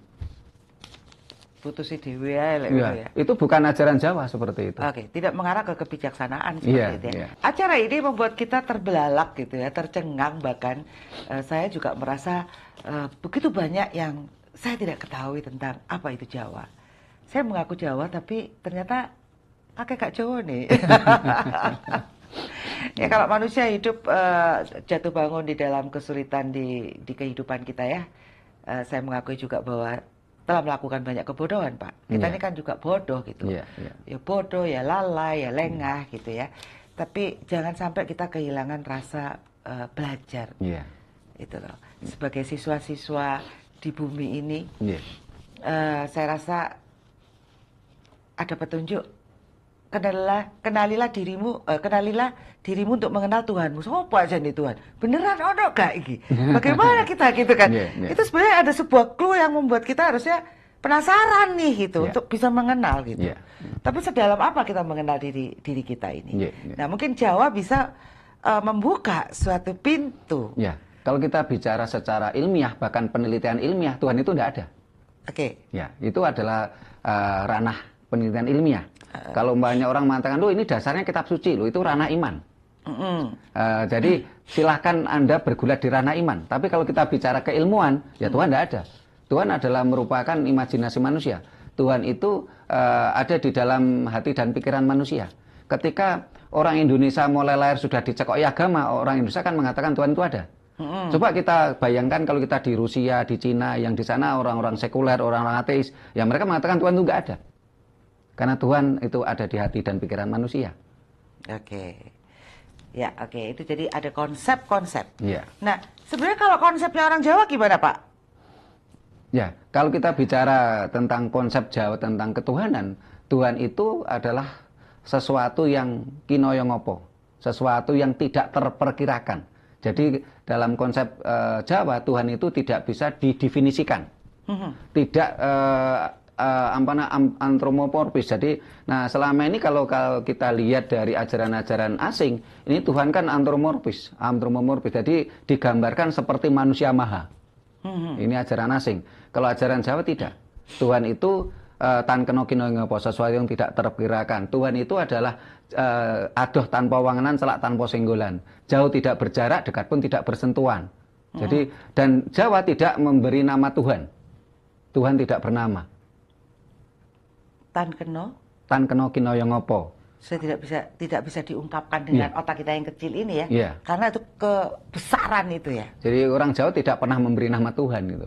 putusi dhewe ya. ya. Itu bukan ajaran Jawa seperti itu. Oke, tidak mengarah ke kebijaksanaan iya, seperti ya, itu ya. Ya. Acara ini membuat kita terbelalak gitu ya, tercengang bahkan uh, saya juga merasa uh, begitu banyak yang saya tidak ketahui tentang apa itu Jawa. Saya mengaku Jawa tapi ternyata kakek Kak Jawa nih. ya kalau manusia hidup uh, jatuh bangun di dalam kesulitan di di kehidupan kita ya. Uh, saya mengakui juga bahwa telah melakukan banyak kebodohan pak kita yeah. ini kan juga bodoh gitu yeah, yeah. ya bodoh ya lalai ya iya. lengah mm. gitu ya tapi jangan sampai kita kehilangan rasa uh, belajar yeah. itu loh sebagai siswa-siswa di bumi ini yeah. Iya. uh, saya rasa ada petunjuk kenalilah kenalilah dirimu eh, kenalilah dirimu untuk mengenal Tuhanmu sopo aja nih Tuhan beneran ono gak iki bagaimana kita gitu kan yeah, yeah. itu sebenarnya ada sebuah clue yang membuat kita harusnya penasaran nih gitu yeah. untuk bisa mengenal gitu yeah. tapi sedalam apa kita mengenal diri diri kita ini yeah, yeah. nah mungkin Jawa bisa uh, membuka suatu pintu yeah. kalau kita bicara secara ilmiah bahkan penelitian ilmiah Tuhan itu tidak ada oke okay. ya itu adalah uh, ranah penelitian ilmiah kalau banyak orang mengatakan, loh ini dasarnya kitab suci, loh itu ranah iman. Mm-hmm. Uh, jadi silahkan Anda bergulat di ranah iman. Tapi kalau kita bicara keilmuan, ya mm. Tuhan tidak ada. Tuhan adalah merupakan imajinasi manusia. Tuhan itu uh, ada di dalam hati dan pikiran manusia. Ketika orang Indonesia mulai lahir sudah dicekoki agama, orang Indonesia kan mengatakan Tuhan itu ada. Coba kita bayangkan kalau kita di Rusia, di Cina, yang di sana orang-orang sekuler, orang-orang ateis, ya mereka mengatakan Tuhan itu nggak ada. Karena Tuhan itu ada di hati dan pikiran manusia. Oke. Okay. Ya, oke. Okay. Itu jadi ada konsep-konsep. Iya. Nah, sebenarnya kalau konsepnya orang Jawa gimana, Pak? Ya, kalau kita bicara tentang konsep Jawa tentang ketuhanan, Tuhan itu adalah sesuatu yang kinoyongopo, sesuatu yang tidak terperkirakan. Jadi dalam konsep uh, Jawa Tuhan itu tidak bisa didefinisikan, mm -hmm. tidak eh, uh, ampana antropomorfis, Jadi, nah selama ini kalau kalau kita lihat dari ajaran-ajaran asing, ini Tuhan kan antropomorfis, antropomorfis, Jadi digambarkan seperti manusia maha. Hmm. Ini ajaran asing. Kalau ajaran Jawa tidak. Tuhan itu uh, tan keno kino sesuatu yang tidak terpikirkan. Tuhan itu adalah uh, adoh tanpa wangenan, selak tanpa senggolan. Jauh tidak berjarak, dekat pun tidak bersentuhan. Jadi hmm. dan Jawa tidak memberi nama Tuhan. Tuhan tidak bernama. Tan Keno? Tan Keno Kino yang apa? Saya tidak bisa tidak bisa diungkapkan dengan yeah. otak kita yang kecil ini ya. Yeah. Karena itu kebesaran itu ya. Jadi orang Jawa tidak pernah memberi nama Tuhan gitu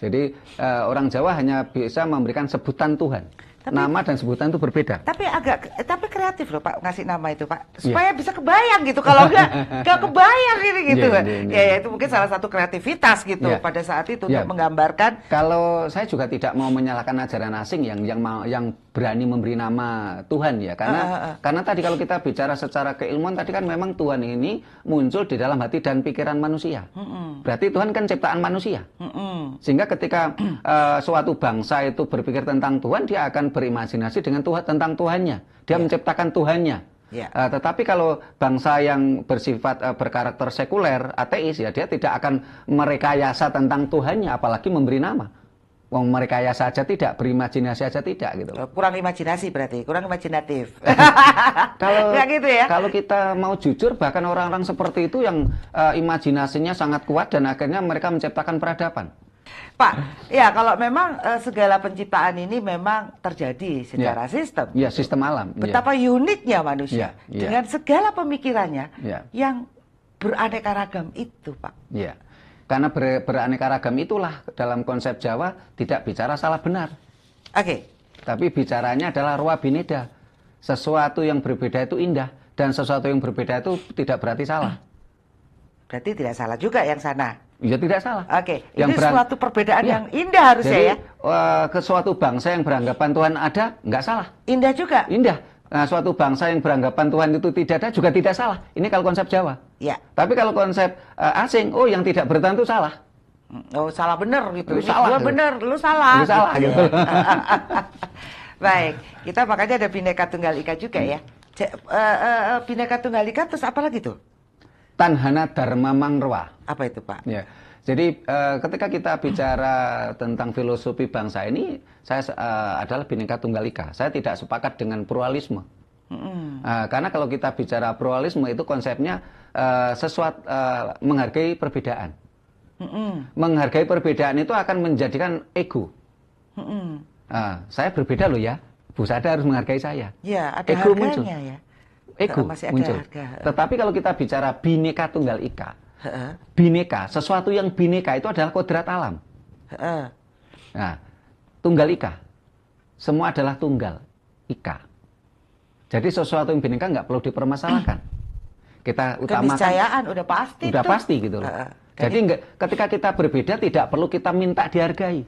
Jadi uh, orang Jawa hanya bisa memberikan sebutan Tuhan. Tapi, nama dan sebutan itu berbeda. Tapi agak eh, tapi kreatif loh Pak ngasih nama itu Pak iya. supaya yeah. bisa kebayang gitu kalau enggak enggak kebayang ini gitu. Yeah, yeah, yeah. Ya, ya itu mungkin salah satu kreativitas gitu yeah. pada saat itu yeah. untuk menggambarkan. Kalau saya juga tidak mau menyalahkan ajaran asing yang yang mau yang berani memberi nama Tuhan ya karena uh, uh, uh. karena tadi kalau kita bicara secara keilmuan tadi kan memang Tuhan ini muncul di dalam hati dan pikiran manusia. Mm -mm. Berarti Tuhan kan ciptaan manusia. Mm -mm. Sehingga ketika uh, suatu bangsa itu berpikir tentang Tuhan dia akan berimajinasi dengan Tuhan tentang Tuhannya. Dia yeah. menciptakan Tuhannya. Yeah. Ya. Uh, tetapi kalau bangsa yang bersifat uh, berkarakter sekuler, ateis ya dia tidak akan merekayasa tentang Tuhannya, apalagi memberi nama. Wong merekayasa saja tidak, berimajinasi saja tidak gitu. Eh, kurang imajinasi berarti, kurang imajinatif. kalau gitu ya. Kalau kita mau jujur, bahkan orang-orang seperti itu yang uh, imajinasinya sangat kuat dan akhirnya mereka menciptakan peradaban. Pak, ya kalau memang uh, segala penciptaan ini memang terjadi secara yeah. sistem. Ya, yeah, sistem alam. Ya. Betapa yeah. uniknya manusia yeah. Yeah. dengan segala pemikirannya yeah. yang beraneka ragam itu, Pak. ya Karena ber, beraneka ragam itulah dalam konsep Jawa tidak bicara salah benar. Oke. Okay. Tapi bicaranya adalah ruwa bineda. Sesuatu yang berbeda itu indah dan sesuatu yang berbeda itu tidak berarti salah. Berarti tidak salah juga yang sana. Ya tidak salah. Oke, okay. Ini berang... suatu perbedaan ya. yang indah harusnya Jadi, ya. Uh, ke suatu bangsa yang beranggapan Tuhan ada, nggak salah. Indah juga. Indah. Nah, suatu bangsa yang beranggapan Tuhan itu tidak ada juga tidak salah. Ini kalau konsep Jawa. Ya. Tapi kalau konsep uh, asing, oh yang tidak bertahan itu salah. Mm, oh, salah benar gitu. Lu salah. Lu benar, lu salah. Lu salah gitu. gitu. Baik, kita makanya ada bineka tunggal ika juga ya. C uh, eh, uh, bineka tunggal ika terus apa lagi tuh? Tanhana Dharma Mangrwa. Apa itu Pak? Ya. Jadi uh, ketika kita bicara tentang filosofi bangsa ini, saya uh, adalah bhinneka tunggal ika. Saya tidak sepakat dengan pluralisme. Uh, karena kalau kita bicara pluralisme itu konsepnya uh, sesuatu uh, menghargai perbedaan. Mm. Menghargai perbedaan itu akan menjadikan ego. Mm. Uh, saya berbeda loh ya, Bu Sada harus menghargai saya. Ya, ada ego harganya muncul. ya ego masih ada muncul. Harga. Tetapi kalau kita bicara bineka tunggal ika, ha? bineka, sesuatu yang bineka itu adalah kodrat alam. Nah, tunggal ika, semua adalah tunggal ika. Jadi sesuatu yang bineka nggak perlu dipermasalahkan. Kita utamakan. Keniscayaan udah pasti. Udah pasti gitu loh. Jadi enggak, ketika kita berbeda tidak perlu kita minta dihargai.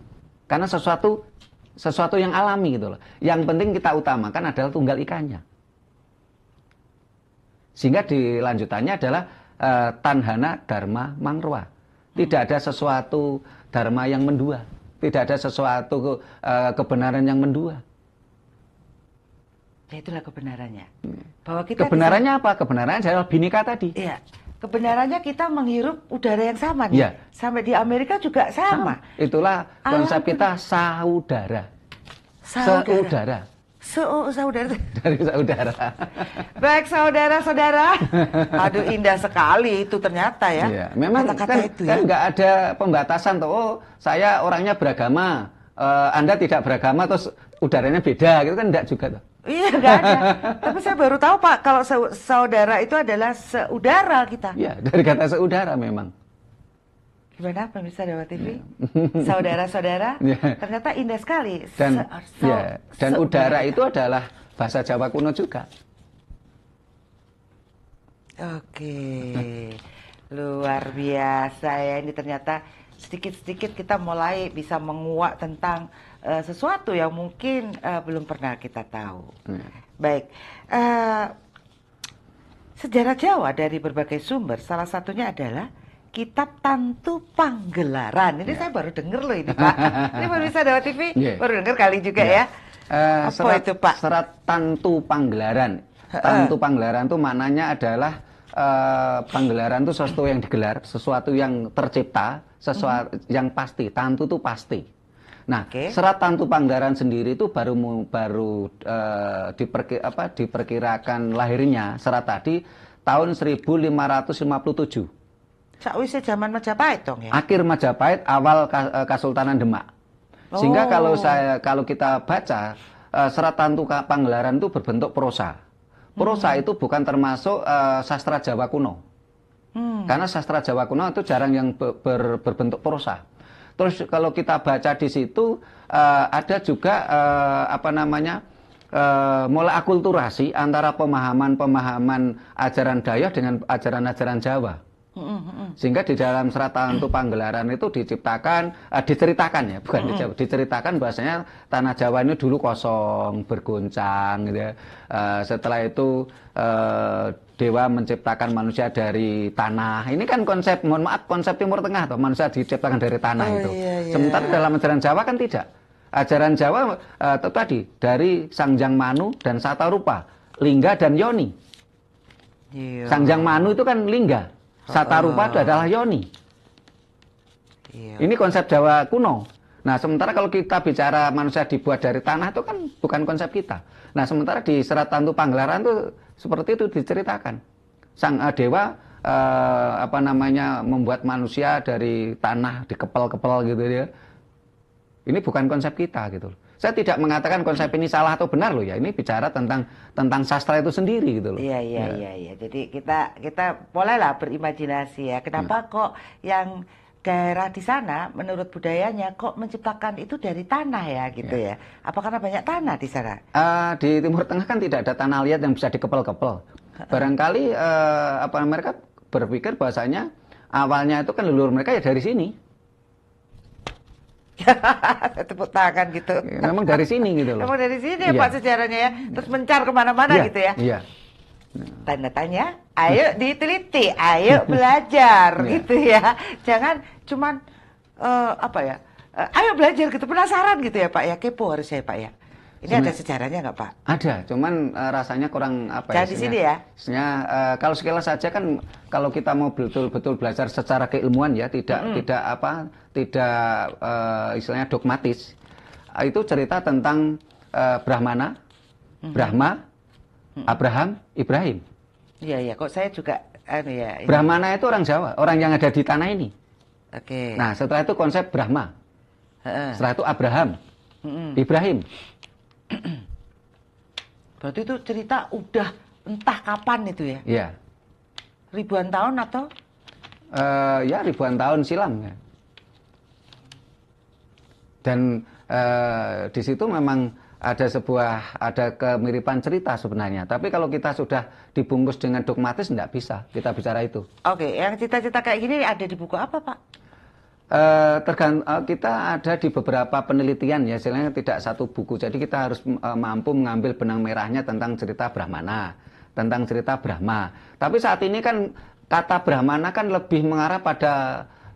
Karena sesuatu sesuatu yang alami gitu loh. Yang penting kita utamakan adalah tunggal ikannya. Sehingga dilanjutannya adalah e, tanhana dharma mangrua. Tidak ada sesuatu dharma yang mendua. Tidak ada sesuatu e, kebenaran yang mendua. Ya itulah kebenarannya. Hmm. Bahwa kita kebenarannya bisa... apa? kebenaran adalah binika tadi. Iya. Kebenarannya kita menghirup udara yang sama nih. Ya. Sampai di Amerika juga sama. sama. Itulah konsep kita saudara. Saudara. saudara saudara dari saudara. Baik saudara-saudara. Aduh indah sekali itu ternyata ya. Iya, memang kata -kata kan, itu kan ya. nggak ada pembatasan tuh. Oh, saya orangnya beragama. Uh, anda tidak beragama terus udaranya beda gitu kan enggak juga tuh. Iya enggak ada. Tapi saya baru tahu Pak kalau saudara itu adalah seudara kita. Iya, dari kata seudara memang. Gimana pemirsa Dewa TV? Ya. Saudara-saudara, yeah. ternyata indah sekali. Dan, Se yeah. Ya, dan udara itu adalah bahasa Jawa kuno juga. Oke, luar biasa ya. Ini ternyata sedikit-sedikit kita mulai bisa menguak tentang uh, sesuatu yang mungkin uh, belum pernah kita tahu. Yeah. Baik, uh, sejarah Jawa dari berbagai sumber, salah satunya adalah kitab Tantu Panggelaran. Ini yeah. saya baru dengar loh ini Pak. ini baru bisa dapat TV, yeah. baru dengar kali juga yeah. ya. Uh, Apa serat, itu Pak? Serat Tantu Panggelaran. Tantu Panggelaran itu maknanya adalah uh, Panggelaran itu sesuatu yang digelar, sesuatu yang tercipta, sesuatu hmm. yang pasti. Tantu itu pasti. Nah, okay. serat Tantu panggelaran sendiri itu baru baru uh, diperki, apa, diperkirakan lahirnya serat tadi tahun 1557. Sakwise zaman Majapahit dong ya. Akhir Majapahit, awal eh, Kasultanan Demak. Oh. Sehingga kalau saya kalau kita baca eh, serat Tantu Panggelaran itu berbentuk prosa. Prosa hmm. itu bukan termasuk uh, sastra Jawa kuno. Hmm. Karena sastra Jawa kuno itu jarang yang ber, ber, berbentuk prosa. Terus kalau kita baca di situ uh, ada juga uh, apa namanya? Uh, mulai akulturasi antara pemahaman-pemahaman ajaran Dayah dengan ajaran-ajaran Jawa. Sehingga di dalam seratan tuh Panggelaran itu diciptakan, uh, diceritakan ya, bukan dijawab, diceritakan bahasanya tanah Jawa ini dulu kosong, bergoncang gitu ya. uh, setelah itu uh, dewa menciptakan manusia dari tanah. Ini kan konsep, mohon maaf, konsep Timur Tengah atau manusia diciptakan dari tanah oh, itu. Iya, iya. Sementara dalam ajaran Jawa kan tidak. Ajaran Jawa eh, tadi dari Sangjang Manu dan Satarupa, Lingga dan Yoni. Iya. Sangjang Manu itu kan lingga, Satarupa ah. itu adalah yoni. Iya. Ini konsep Jawa kuno. Nah, sementara kalau kita bicara manusia dibuat dari tanah itu kan bukan konsep kita. Nah, sementara di serat Tantu Panggelaran itu seperti itu diceritakan. Sang eh, dewa eh, apa namanya membuat manusia dari tanah dikepel-kepel gitu ya. Ini bukan konsep kita gitu loh. Saya tidak mengatakan konsep hmm. ini salah atau benar loh ya. Ini bicara tentang tentang sastra itu sendiri gitu loh. Iya iya ya. iya iya. Ya. Jadi kita kita bolehlah berimajinasi ya. Kenapa ya. kok yang daerah di sana menurut budayanya kok menciptakan itu dari tanah ya gitu ya. ya. Apa karena banyak tanah di sana? Uh, di Timur Tengah kan tidak ada tanah liat yang bisa dikepel-kepel. Barangkali uh, apa mereka berpikir bahasanya awalnya itu kan leluhur mereka ya dari sini. tepuk tangan gitu. Ya, memang dari sini gitu loh. Memang dari sini ya, iya. Pak sejarahnya ya. Terus mencar kemana-mana ya, gitu ya. Iya. Tanda tanya, ayo nah. diteliti, ayo belajar iya. gitu ya. Jangan cuman uh, apa ya? Uh, ayo belajar gitu penasaran gitu ya Pak ya, kepo harusnya ya Pak ya. Ini Cuma, ada sejarahnya nggak Pak? Ada, cuman uh, rasanya kurang apa ya Jangan ya? di sini ya. Sebenarnya uh, kalau sekilas saja kan kalau kita mau betul-betul belajar secara keilmuan ya, tidak mm -hmm. tidak apa, tidak uh, istilahnya dogmatis. itu cerita tentang uh, Brahmana, mm -hmm. Brahma, mm -hmm. Abraham, Ibrahim. Iya iya, kok saya juga anu ya. Ini. Brahmana itu orang Jawa, orang yang ada di tanah ini. Oke. Okay. Nah, setelah itu konsep Brahma. Setelah itu Abraham, Ibrahim. Berarti itu cerita udah entah kapan itu ya? Iya. Ribuan tahun atau? Uh, ya ribuan tahun silam ya. Dan uh, di situ memang ada sebuah ada kemiripan cerita sebenarnya. Tapi kalau kita sudah dibungkus dengan dogmatis tidak bisa kita bicara itu. Oke, yang cita-cita kayak gini ada di buku apa, Pak? Eh, tergant eh, kita ada di beberapa penelitian ya, sebenarnya tidak satu buku. Jadi kita harus eh, mampu mengambil benang merahnya tentang cerita Brahmana, tentang cerita Brahma. Tapi saat ini kan kata Brahmana kan lebih mengarah pada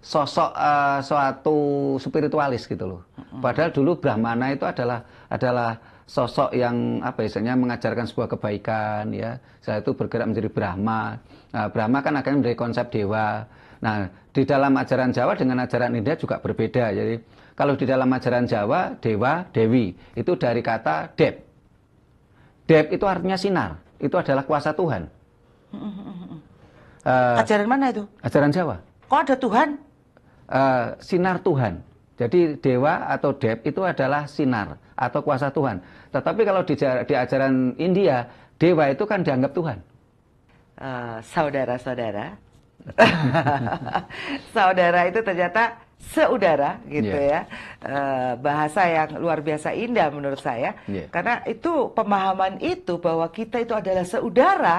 sosok uh, suatu spiritualis gitu loh. Padahal dulu Brahmana itu adalah adalah sosok yang apa ya, istilahnya mengajarkan sebuah kebaikan ya. Setelah itu bergerak menjadi Brahma. Nah, Brahma kan akan menjadi konsep dewa. Nah, di dalam ajaran Jawa dengan ajaran India juga berbeda. Jadi kalau di dalam ajaran Jawa, dewa, dewi itu dari kata dev. Dev itu artinya sinar. Itu adalah kuasa Tuhan. Uh, ajaran mana itu? Ajaran Jawa. Kok ada Tuhan? Uh, sinar Tuhan. Jadi dewa atau dev itu adalah sinar atau kuasa Tuhan. Tetapi kalau di, di ajaran India, dewa itu kan dianggap Tuhan. Eh, saudara-saudara, saudara itu ternyata seudara gitu yeah. ya e, bahasa yang luar biasa indah menurut saya yeah. karena itu pemahaman itu bahwa kita itu adalah seudara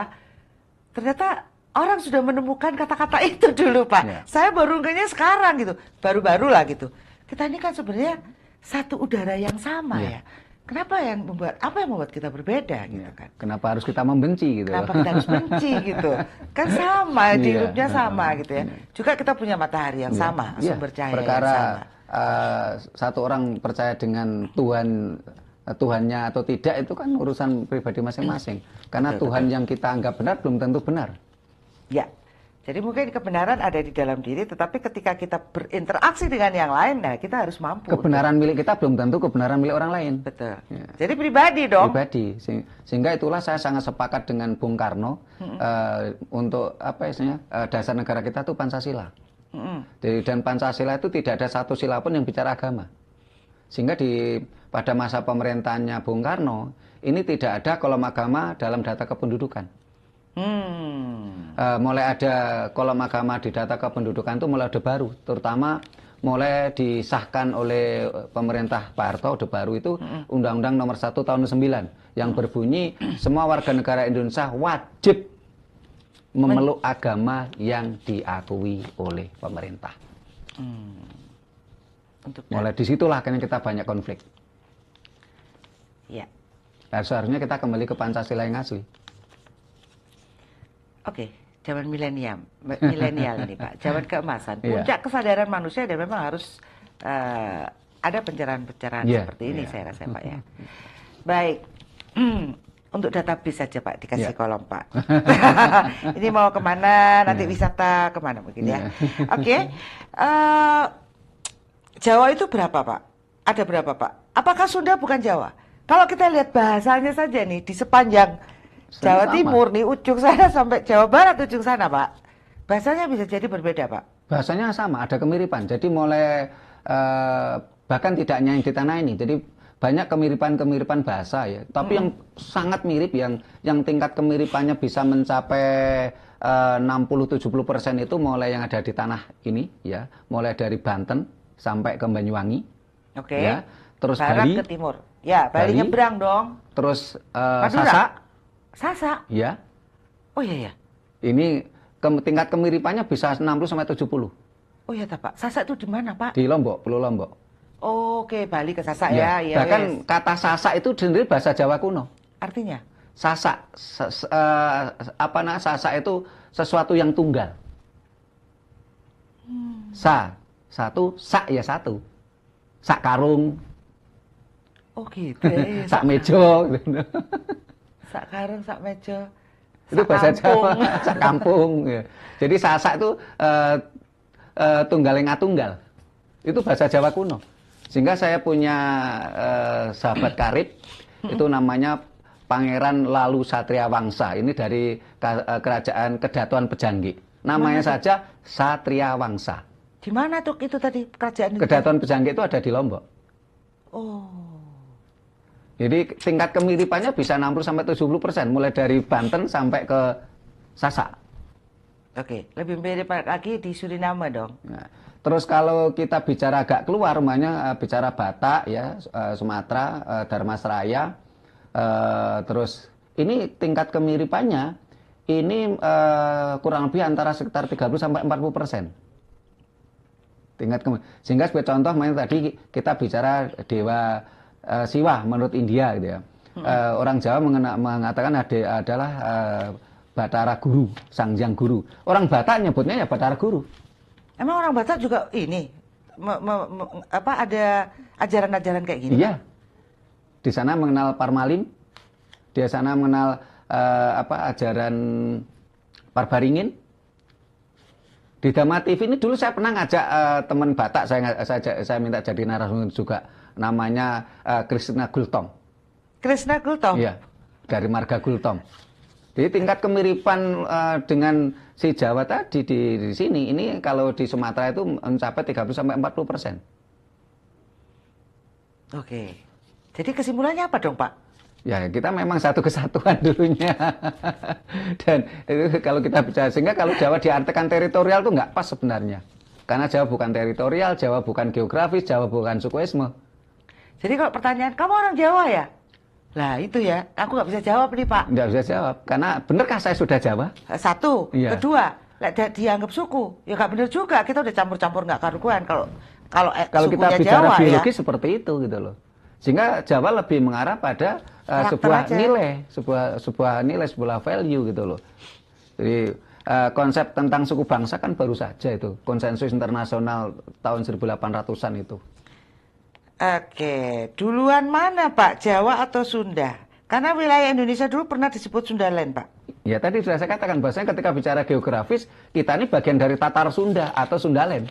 ternyata orang sudah menemukan kata-kata itu dulu pak yeah. saya baru kayaknya sekarang gitu baru-baru lah gitu kita ini kan sebenarnya satu udara yang sama yeah. ya kenapa yang membuat apa yang membuat kita berbeda ya. kan kenapa harus kita membenci gitu kenapa kita harus benci gitu kan sama ya, di hidupnya sama gitu ya iya. juga kita punya matahari yang iya. sama iya. sumber cahaya perkara yang sama. Uh, satu orang percaya dengan Tuhan eh, Tuhannya atau tidak itu kan urusan pribadi masing-masing. Karena Tuhan yang kita anggap benar belum tentu benar. Ya. Jadi mungkin kebenaran ada di dalam diri, tetapi ketika kita berinteraksi dengan yang lain, nah kita harus mampu. Kebenaran untuk... milik kita belum tentu kebenaran milik orang lain. Betul. Ya. Jadi pribadi dong. Pribadi. sehingga itulah saya sangat sepakat dengan Bung Karno mm -hmm. uh, untuk apa istilahnya uh, dasar negara kita itu Pancasila. Mm -hmm. Jadi dan Pancasila itu tidak ada satu sila pun yang bicara agama. Sehingga di pada masa pemerintahannya Bung Karno ini tidak ada kolom agama dalam data kependudukan. Hmm. Uh, mulai ada kolom agama di data kependudukan itu mulai ada baru, terutama mulai disahkan oleh pemerintah Pak Harto udah Baru itu hmm. Undang-Undang Nomor Satu Tahun Sembilan yang berbunyi semua warga negara Indonesia wajib memeluk agama yang diakui oleh pemerintah. Hmm. mulai disitulah kan kita banyak konflik. Ya. Nah, seharusnya kita kembali ke Pancasila yang asli okay, zaman milenial, milenial ini Pak, zaman keemasan, iya. puncak kesadaran manusia dan memang harus uh, ada pencerahan-pencerahan yeah. seperti ini yeah. saya rasa Pak ya. Baik. Untuk database saja Pak dikasih yeah. kolom Pak. ini mau kemana? Nanti yeah. wisata kemana mungkin ya? Iya. Oke. Okay. Uh, eh, Jawa itu berapa Pak? Ada berapa Pak? Apakah Sunda bukan Jawa? Kalau kita lihat bahasanya saja nih di sepanjang Jawa Timur nih ujung sana sampai Jawa Barat ujung sana, Pak. Bahasanya bisa jadi berbeda, Pak. Bahasanya sama, ada kemiripan. Jadi mulai eh, bahkan tidak hanya yang di tanah ini. Jadi banyak kemiripan-kemiripan bahasa ya, tapi hmm. yang sangat mirip yang yang tingkat kemiripannya bisa mencapai eh, 60-70% itu mulai yang ada di tanah ini ya, mulai dari Banten sampai ke Banyuwangi. Oke. Okay. Ya, terus Barat Bali ke timur. Ya, Bali, Bali nyebrang dong. Terus eh, Sasa Sasa? Iya. Oh iya ya. Ini ke, tingkat kemiripannya bisa 60 sampai 70. Oh iya Pak. Sasa itu di mana, Pak? Di Lombok, Pulau Lombok. Oh, Oke, okay. balik ke Sasa iya. ya. ya. Bahkan yes. kata Sasa itu sendiri bahasa Jawa kuno. Artinya? Sasa, ses, uh, eh, apa nah, Sasa itu sesuatu yang tunggal. Hmm. Sa, satu, sak ya satu. Sak karung. Oke, Oh gitu. sak meja. Gitu. sak karung sak meja itu bahasa Jawa sak kampung ya. jadi sasak itu uh, eh, uh, eh, tunggaleng atunggal itu bahasa Jawa kuno sehingga saya punya uh, sahabat karib itu namanya Pangeran Lalu Satria Wangsa ini dari kerajaan Kedatuan Pejanggi namanya Mana saja Satria Wangsa di mana tuh itu tadi kerajaan Kedatuan Pejanggi itu ada di Lombok oh jadi tingkat kemiripannya bisa 60 sampai 70 persen, mulai dari Banten sampai ke Sasak. Oke, lebih mirip lagi di Suriname dong. Nah, terus kalau kita bicara agak keluar rumahnya uh, bicara Batak ya, uh, Sumatera, uh, uh, terus ini tingkat kemiripannya ini uh, kurang lebih antara sekitar 30 sampai 40 persen tingkat kemiripan. Sehingga sebagai contoh, main tadi kita bicara dewa uh, eh, siwa menurut India gitu ya. Hmm. Uh, orang Jawa mengena, mengatakan ada adalah uh, Batara Guru, Sangjang Guru. Orang Batak nyebutnya ya Batara Guru. Emang orang Batak juga ini me, me, me, apa ada ajaran-ajaran kayak gini? Iya. Di sana mengenal Parmalim, di sana mengenal uh, apa ajaran Parbaringin. Di Dama TV ini dulu saya pernah ngajak uh, teman Batak saya, saya saya minta jadi narasumber juga namanya uh, Krishna Gultom. Krishna Gultom. Iya, dari marga Gultom. Jadi tingkat kemiripan uh, dengan si Jawa tadi di, di sini ini kalau di Sumatera itu mencapai 30 40 persen. Oke. Jadi kesimpulannya apa dong Pak? Ya kita memang satu kesatuan dulunya. Dan itu eh, kalau kita bicara sehingga kalau Jawa diartikan teritorial itu nggak pas sebenarnya. Karena Jawa bukan teritorial, Jawa bukan geografis, Jawa bukan sukuisme. Jadi kalau pertanyaan, kamu orang Jawa ya? Lah itu ya, aku nggak bisa jawab nih Pak. Nggak bisa jawab, karena benarkah saya sudah Jawa? Eh, satu, ya. kedua, dia dianggap suku, ya nggak bener juga. Kita udah campur-campur nggak karuan kalau kalau eh, kalau kita bicara Jawa, biologi ya. seperti itu gitu loh. Sehingga Jawa lebih mengarah pada uh, sebuah aja. nilai, sebuah sebuah nilai, sebuah value gitu loh. Jadi uh, konsep tentang suku bangsa kan baru saja itu konsensus internasional tahun 1800-an itu. Oke, duluan mana Pak, Jawa atau Sunda? Karena wilayah Indonesia dulu pernah disebut Sundaland, Pak. Ya tadi sudah saya katakan bahasanya ketika bicara geografis kita ini bagian dari Tatar Sunda atau Sundalen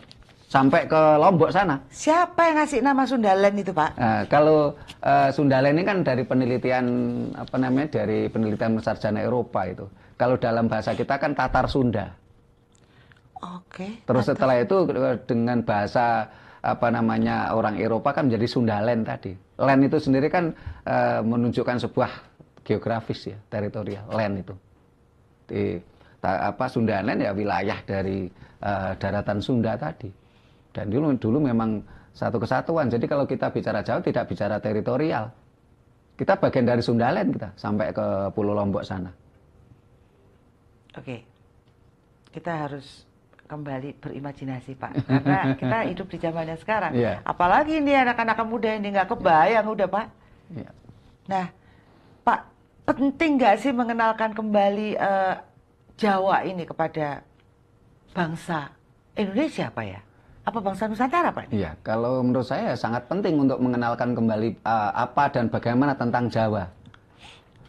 sampai ke Lombok sana. Siapa yang ngasih nama Sundalen itu Pak? Nah, kalau uh, eh, Sundalen ini kan dari penelitian apa namanya dari penelitian sarjana Eropa itu. Kalau dalam bahasa kita kan Tatar Sunda. Oke. Terus Tatar. setelah itu eh, dengan bahasa apa namanya orang Eropa kan menjadi Sundaland tadi. Land itu sendiri kan e, menunjukkan sebuah geografis ya, teritorial land itu. Di ta, apa Sundaland ya wilayah dari e, daratan Sunda tadi. Dan dulu dulu memang satu kesatuan. Jadi kalau kita bicara jauh tidak bicara teritorial. Kita bagian dari Sundaland kita sampai ke Pulau Lombok sana. Oke. Kita harus kembali berimajinasi Pak karena kita hidup di zamannya sekarang yeah. apalagi ini anak-anak muda ini nggak kebayang yeah. udah Pak yeah. nah Pak penting nggak sih mengenalkan kembali uh, Jawa ini kepada bangsa Indonesia apa ya apa bangsa Nusantara Pak? ya kalau menurut saya sangat penting untuk mengenalkan kembali uh, apa dan bagaimana tentang Jawa.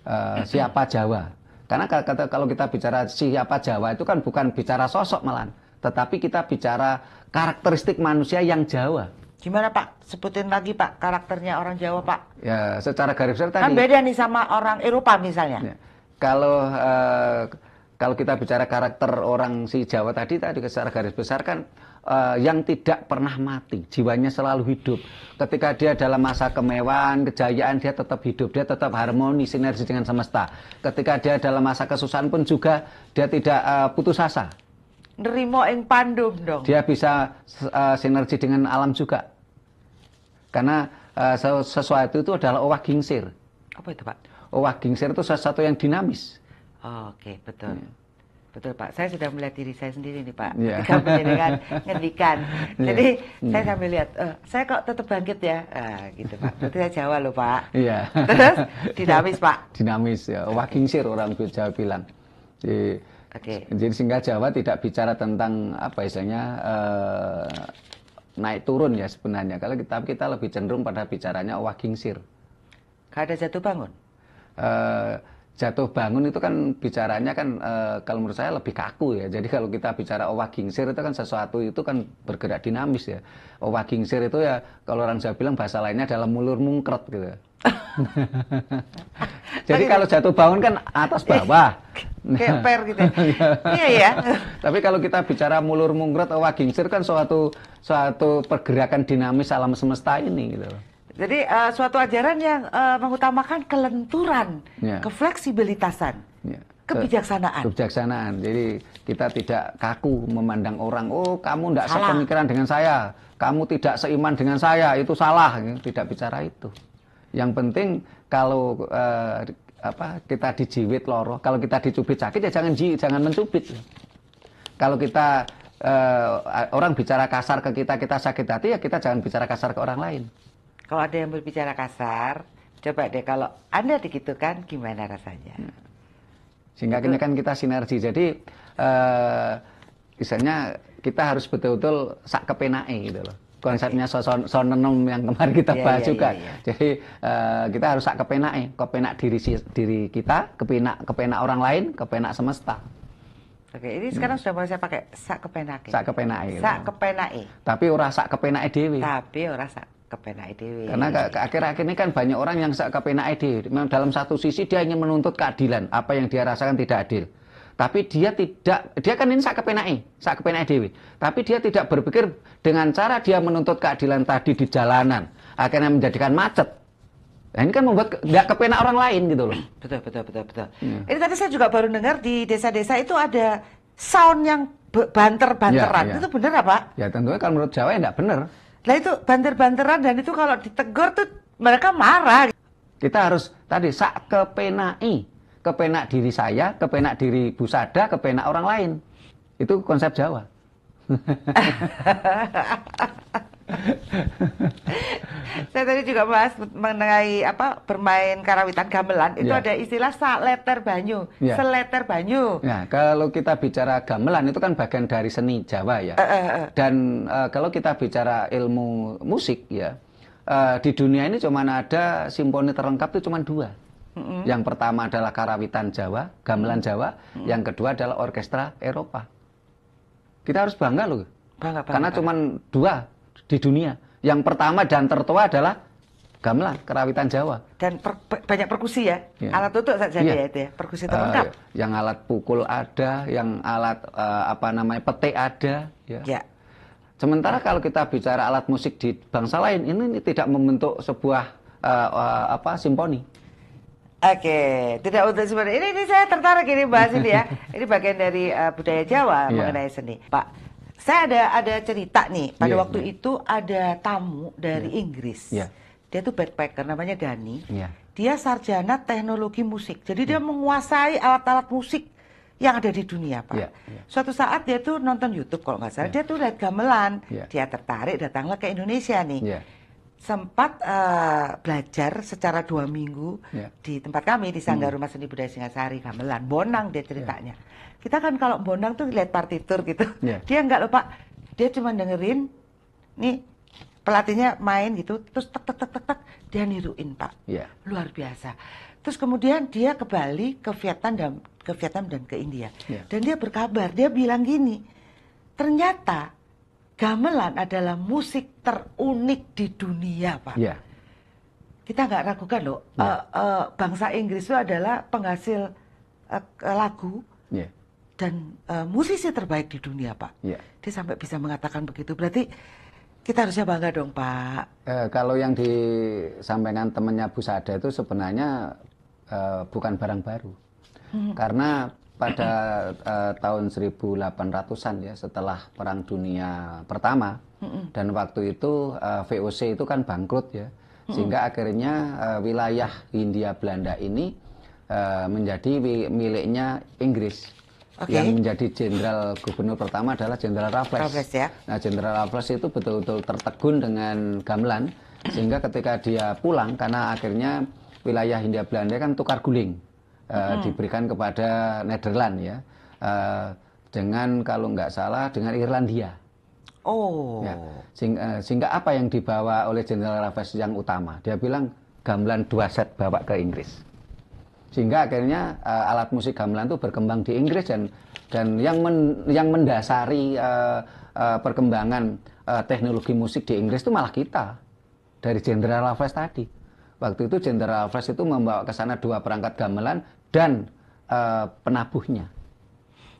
Uh, siapa Jawa? Karena kalau kita bicara siapa Jawa itu kan bukan bicara sosok malah tetapi kita bicara karakteristik manusia yang Jawa. Gimana Pak? Sebutin lagi Pak karakternya orang Jawa Pak. Ya, secara garis besar tadi. Kan beda nih sama orang Eropa misalnya. Ya. Kalau uh, kalau kita bicara karakter orang si Jawa tadi tadi secara garis besar kan uh, yang tidak pernah mati, jiwanya selalu hidup. Ketika dia dalam masa kemewahan, kejayaan dia tetap hidup, dia tetap harmoni, sinergi dengan semesta. Ketika dia dalam masa kesusahan pun juga dia tidak uh, putus asa nerimo ing pandum dong. Dia bisa uh, sinergi dengan alam juga. Karena uh, sesuatu itu adalah owah gingsir. Apa itu, Pak? Owah gingsir itu sesuatu yang dinamis. Oh, Oke, okay, betul. Ya. Betul Pak, saya sudah melihat diri saya sendiri nih Pak, Ya. ketika menjadikan ngendikan. Iya. Jadi ya. saya sambil lihat, oh, saya kok tetap bangkit ya, nah, gitu Pak. Berarti saya Jawa loh Pak. Iya. Terus dinamis Pak. Dinamis ya, owah gingsir orang Jawa bilang. Jadi, Okay. Jadi sehingga Jawa tidak bicara tentang apa istilahnya uh, naik turun ya sebenarnya. Kalau kita kita lebih cenderung pada bicaranya wagingsir. Kada jatuh bangun. Uh, jatuh bangun itu kan bicaranya kan e, kalau menurut saya lebih kaku ya. Jadi kalau kita bicara owa gingsir itu kan sesuatu itu kan bergerak dinamis ya. Owa gingsir itu ya kalau orang Jawa bilang bahasa lainnya adalah mulur mungkret gitu. Ya. Jadi kalau jatuh bangun kan atas bawah. Kayak per gitu. Ya. Iya ya. Tapi kalau kita bicara mulur mungkret owa gingsir kan suatu suatu pergerakan dinamis alam semesta ini gitu loh. Jadi uh, suatu ajaran yang uh, mengutamakan kelenturan, ya. kefleksibilitasan, ya. kebijaksanaan. Eh, kebijaksanaan. Jadi kita tidak kaku memandang orang, oh kamu tidak sepemikiran dengan saya, kamu tidak seiman dengan saya, itu salah. Tidak bicara itu. Yang penting kalau uh, apa kita dijiwit loro, kalau kita dicubit sakit ya jangan ji, jangan mencubit. Kalau kita uh, orang bicara kasar ke kita, kita sakit hati ya kita jangan bicara kasar ke orang lain. Kalau ada yang berbicara kasar, coba deh kalau Anda begitu kan, gimana rasanya? Hmm. Sehingga akhirnya kan kita sinergi. Jadi eh, misalnya kita harus betul-betul sak kepenae gitu loh konsepnya okay. son yang kemarin kita yeah, bahas yeah, juga. Yeah, yeah. Jadi uh, kita harus sak kepenai, kepenak diri diri kita, kepenak kepenak orang lain, kepenak semesta. Oke, ini hmm. sekarang sudah boleh saya pakai sak kepenake. Sak kepenake. Sak gitu. kepenake. Tapi ora sak kepenake dewi. Tapi ora sak Dewi. Karena akhir-akhir ini kan banyak orang yang kepenak dhewe. Memang dalam satu sisi dia ingin menuntut keadilan, apa yang dia rasakan tidak adil. Tapi dia tidak dia kan ini sak kepenake, sak Tapi dia tidak berpikir dengan cara dia menuntut keadilan tadi di jalanan akhirnya menjadikan macet. Nah, ini kan membuat nggak kepenak orang lain gitu loh. Betul, betul, betul, betul. Ya. Ini tadi saya juga baru dengar di desa-desa itu ada sound yang banter-banteran. Ya, ya. Itu benar apa? Ya tentunya kalau menurut Jawa ya enggak benar. Nah itu banter-banteran dan itu kalau ditegur tuh mereka marah. Kita harus tadi sak kepenai, kepenak diri saya, kepenak diri Bu Sada, kepenak orang lain. Itu konsep Jawa. Saya tadi juga bahas mengenai apa bermain karawitan gamelan itu ya. ada istilah seleter banyu, ya. seleter banyu. Nah, kalau kita bicara gamelan itu kan bagian dari seni Jawa ya. Uh, uh, uh. Dan uh, kalau kita bicara ilmu musik ya, uh, di dunia ini cuma ada simfoni terlengkap itu cuma dua. Yang pertama adalah karawitan Jawa, gamelan Jawa. Yang kedua adalah orkestra Eropa. Kita harus bangga loh. Bangga, bangga, Karena cuma dua di dunia. Yang pertama dan tertua adalah gamelan, kerawitan Jawa. Dan per, banyak perkusi ya. ya. Alat tutup saja ya. ya itu ya, perkusi terlengkap. Uh, yang alat pukul ada, yang alat uh, apa namanya petik ada ya. ya. Sementara kalau kita bicara alat musik di bangsa lain ini, ini tidak membentuk sebuah uh, uh, apa simponi. Oke, okay. tidak untuk sebenarnya ini, ini saya tertarik ini bahas ini ya. Ini bagian dari uh, budaya Jawa yeah. mengenai seni, Pak. Saya ada ada cerita nih. Pada yeah, waktu yeah. itu ada tamu dari yeah. Inggris. Yeah. Dia tuh backpacker namanya Dani. Yeah. Dia sarjana teknologi musik. Jadi yeah. dia iya. menguasai alat-alat musik yang ada di dunia pak. Yeah, yeah. Suatu saat dia tuh nonton YouTube kalau nggak salah yeah. dia tuh lihat gamelan, yeah. dia tertarik datanglah ke Indonesia nih. Yeah. Sempat uh, belajar secara dua minggu yeah. di tempat kami di Sanggar hmm. Rumah Seni Budaya Singasari gamelan, Bonang dia iya. ceritanya. Yeah kita kan kalau bondang tuh lihat partitur gitu yeah. dia nggak lupa dia cuma dengerin nih pelatihnya main gitu terus tek tek tek tek tek dia niruin pak yeah. luar biasa terus kemudian dia ke Bali ke Vietnam dan ke Vietnam dan ke India yeah. dan dia berkabar dia bilang gini ternyata gamelan adalah musik terunik di dunia pak yeah. kita nggak ragukan loh yeah. Iya. uh, eh, uh, bangsa Inggris itu adalah penghasil uh, lagu yeah dan uh, musisi terbaik di dunia Pak. Ya. Dia sampai bisa mengatakan begitu. Berarti kita harusnya bangga dong Pak. Uh, kalau yang disampaikan temannya Bu Sada itu sebenarnya uh, bukan barang baru. Hmm. Karena pada uh, tahun 1800-an ya setelah Perang Dunia Pertama dan waktu itu uh, VOC itu kan bangkrut ya. Hmm. Sehingga akhirnya uh, wilayah Hindia Belanda ini uh, menjadi miliknya Inggris okay. yang menjadi jenderal gubernur pertama adalah jenderal Raffles. Raffles ya. Nah, jenderal Raffles itu betul-betul tertegun dengan gamelan sehingga ketika dia pulang karena akhirnya wilayah Hindia Belanda kan tukar guling uh, hmm. diberikan kepada Nederland ya uh, dengan kalau nggak salah dengan Irlandia. Oh. Ya, sehingga, eh, sehingga apa yang dibawa oleh Jenderal Raffles yang utama? Dia bilang gamelan dua set bawa ke Inggris sehingga akhirnya uh, alat musik gamelan itu berkembang di Inggris dan dan yang men, yang mendasari uh, uh, perkembangan uh, teknologi musik di Inggris itu malah kita dari Jenderal Alves tadi waktu itu Jenderal Alves itu membawa ke sana dua perangkat gamelan dan uh, penabuhnya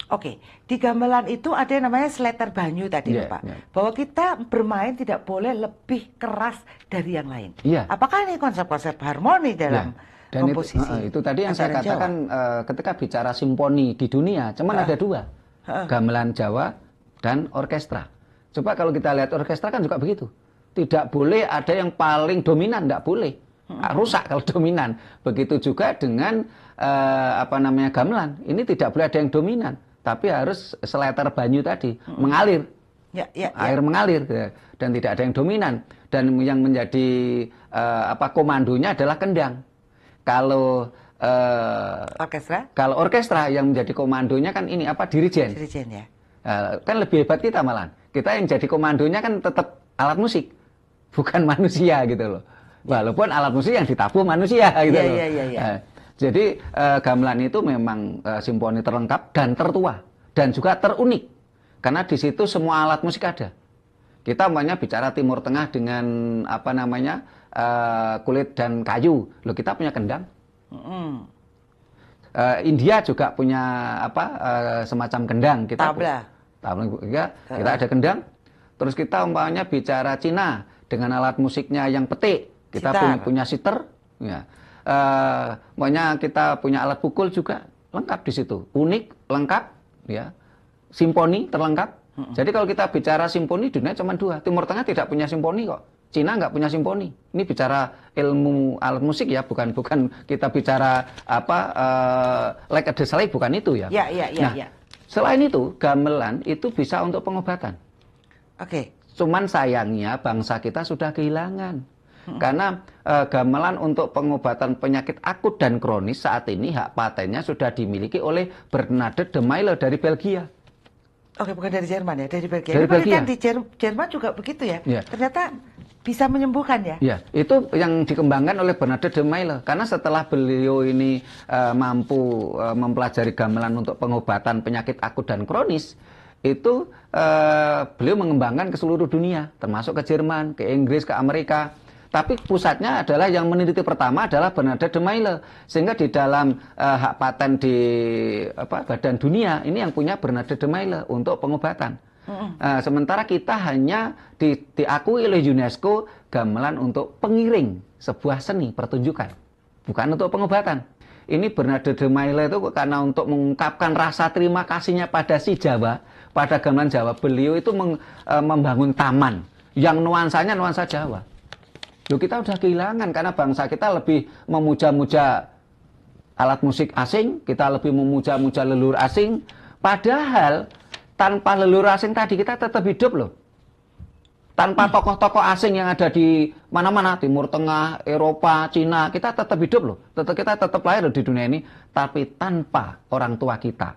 Oke, di gamelan itu ada yang namanya seleter banyu tadi yeah, Pak. Yeah. Bahwa kita bermain tidak boleh lebih keras dari yang lain. Yeah. Apakah ini konsep-konsep harmoni dalam yeah dan Itu, uh, itu tadi yang saya katakan uh, ketika bicara simponi di dunia, cuman uh. ada dua, uh. gamelan Jawa dan orkestra. Coba kalau kita lihat orkestra kan juga begitu, tidak boleh ada yang paling dominan, tidak boleh hmm. ah, rusak kalau dominan. Begitu juga dengan uh, apa namanya gamelan, ini tidak boleh ada yang dominan, tapi harus seleter banyu tadi hmm. mengalir. Ya, ya, ya. air ya. mengalir dan tidak ada yang dominan dan yang menjadi uh, apa komandonya adalah kendang kalau uh, orkestra? Kalau orkestra yang menjadi komandonya kan ini apa dirijen? Dirijen ya. Uh, kan lebih hebat kita malah. Kita yang jadi komandonya kan tetap alat musik, bukan manusia gitu loh. Ya. Walaupun alat musik yang ditabuh manusia gitu yeah, loh. Uh, jadi uh, gamelan itu memang uh, eh, simfoni terlengkap dan tertua dan juga terunik karena di situ semua alat musik ada. Kita banyak bicara Timur Tengah dengan apa namanya? uh, kulit dan kayu. Loh kita punya kendang. Mm. Uh, India juga punya apa uh, semacam kendang kita. Tabla. Tabla iya, kita, kita ada kendang. Terus kita umpamanya bicara Cina dengan alat musiknya yang petik. Kita Sitar. punya punya sitar. Ya. Uh, maunya kita punya alat pukul juga lengkap di situ. Unik, lengkap, ya. Simponi terlengkap. Jadi kalau kita bicara simponi dunia cuma dua. Timur Tengah tidak punya simponi kok. Cina nggak punya simfoni. Ini bicara ilmu alat musik ya, bukan bukan kita bicara apa uh, like a dislike bukan itu ya. Ya, ya, ya, nah, ya. Selain itu, gamelan itu bisa untuk pengobatan. Oke. Okay. Cuman sayangnya bangsa kita sudah kehilangan. Hmm. Karena e, gamelan untuk pengobatan penyakit akut dan kronis saat ini hak patennya sudah dimiliki oleh Bernadette de Mailer dari Belgia. Oke, bukan dari Jerman ya, dari Belgia. Dari Belgia. Kan di Jerman juga begitu ya. ya. Ternyata bisa menyembuhkan ya? Ya, itu yang dikembangkan oleh Bernadette de Maille. Karena setelah beliau ini uh, mampu uh, mempelajari gamelan untuk pengobatan penyakit akut dan kronis, itu uh, beliau mengembangkan ke seluruh dunia, termasuk ke Jerman, ke Inggris, ke Amerika. Tapi pusatnya adalah yang meneliti pertama adalah Bernadette de Maille. Sehingga di dalam uh, hak paten di apa, Badan Dunia ini yang punya Bernadette de Maille untuk pengobatan. Nah, sementara kita hanya di, diakui oleh UNESCO gamelan untuk pengiring sebuah seni pertunjukan, bukan untuk pengobatan. Ini Bernardo de Maille itu karena untuk mengungkapkan rasa terima kasihnya pada si Jawa, pada gamelan Jawa. Beliau itu meng, e, membangun taman yang nuansanya nuansa Jawa. Loh kita udah kehilangan karena bangsa kita lebih memuja-muja alat musik asing, kita lebih memuja-muja leluhur asing. Padahal tanpa leluhur asing tadi kita tetap hidup loh. Tanpa hmm. tokoh-tokoh asing yang ada di mana-mana, Timur Tengah, Eropa, Cina, kita tetap hidup loh. Tetap kita tetap lahir loh di dunia ini, tapi tanpa orang tua kita.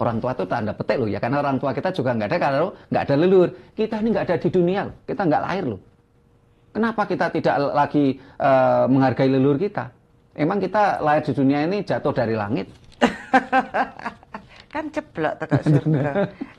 Orang tua itu tanda petik loh ya, karena orang tua kita juga nggak ada kalau nggak ada leluhur. Kita ini nggak ada di dunia loh, kita nggak lahir loh. Kenapa kita tidak lagi uh, menghargai leluhur kita? Emang kita lahir di dunia ini jatuh dari langit? kan ceplok tegak surga.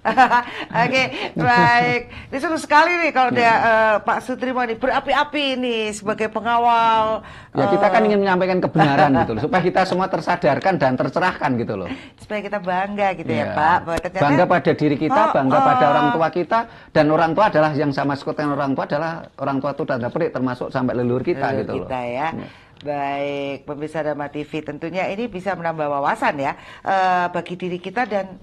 Oke, baik. Ini seru sekali nih kalau iya. dia eh, Pak Sutrimo ini berapi-api ini sebagai pengawal. Ya kita kan eh, ingin menyampaikan kebenaran gitu loh, supaya kita semua tersadarkan dan tercerahkan gitu loh. Supaya kita bangga gitu ya, iya. Pak. bangga pada diri kita, oh, bangga pada orang oh. tua kita dan orang tua adalah yang sama sekut orang tua adalah orang tua itu tanda perik termasuk sampai leluhur kita gitu kita, loh. Kita ya. Iya. Baik, pemirsa Dharma TV, tentunya ini bisa menambah wawasan ya uh, bagi diri kita dan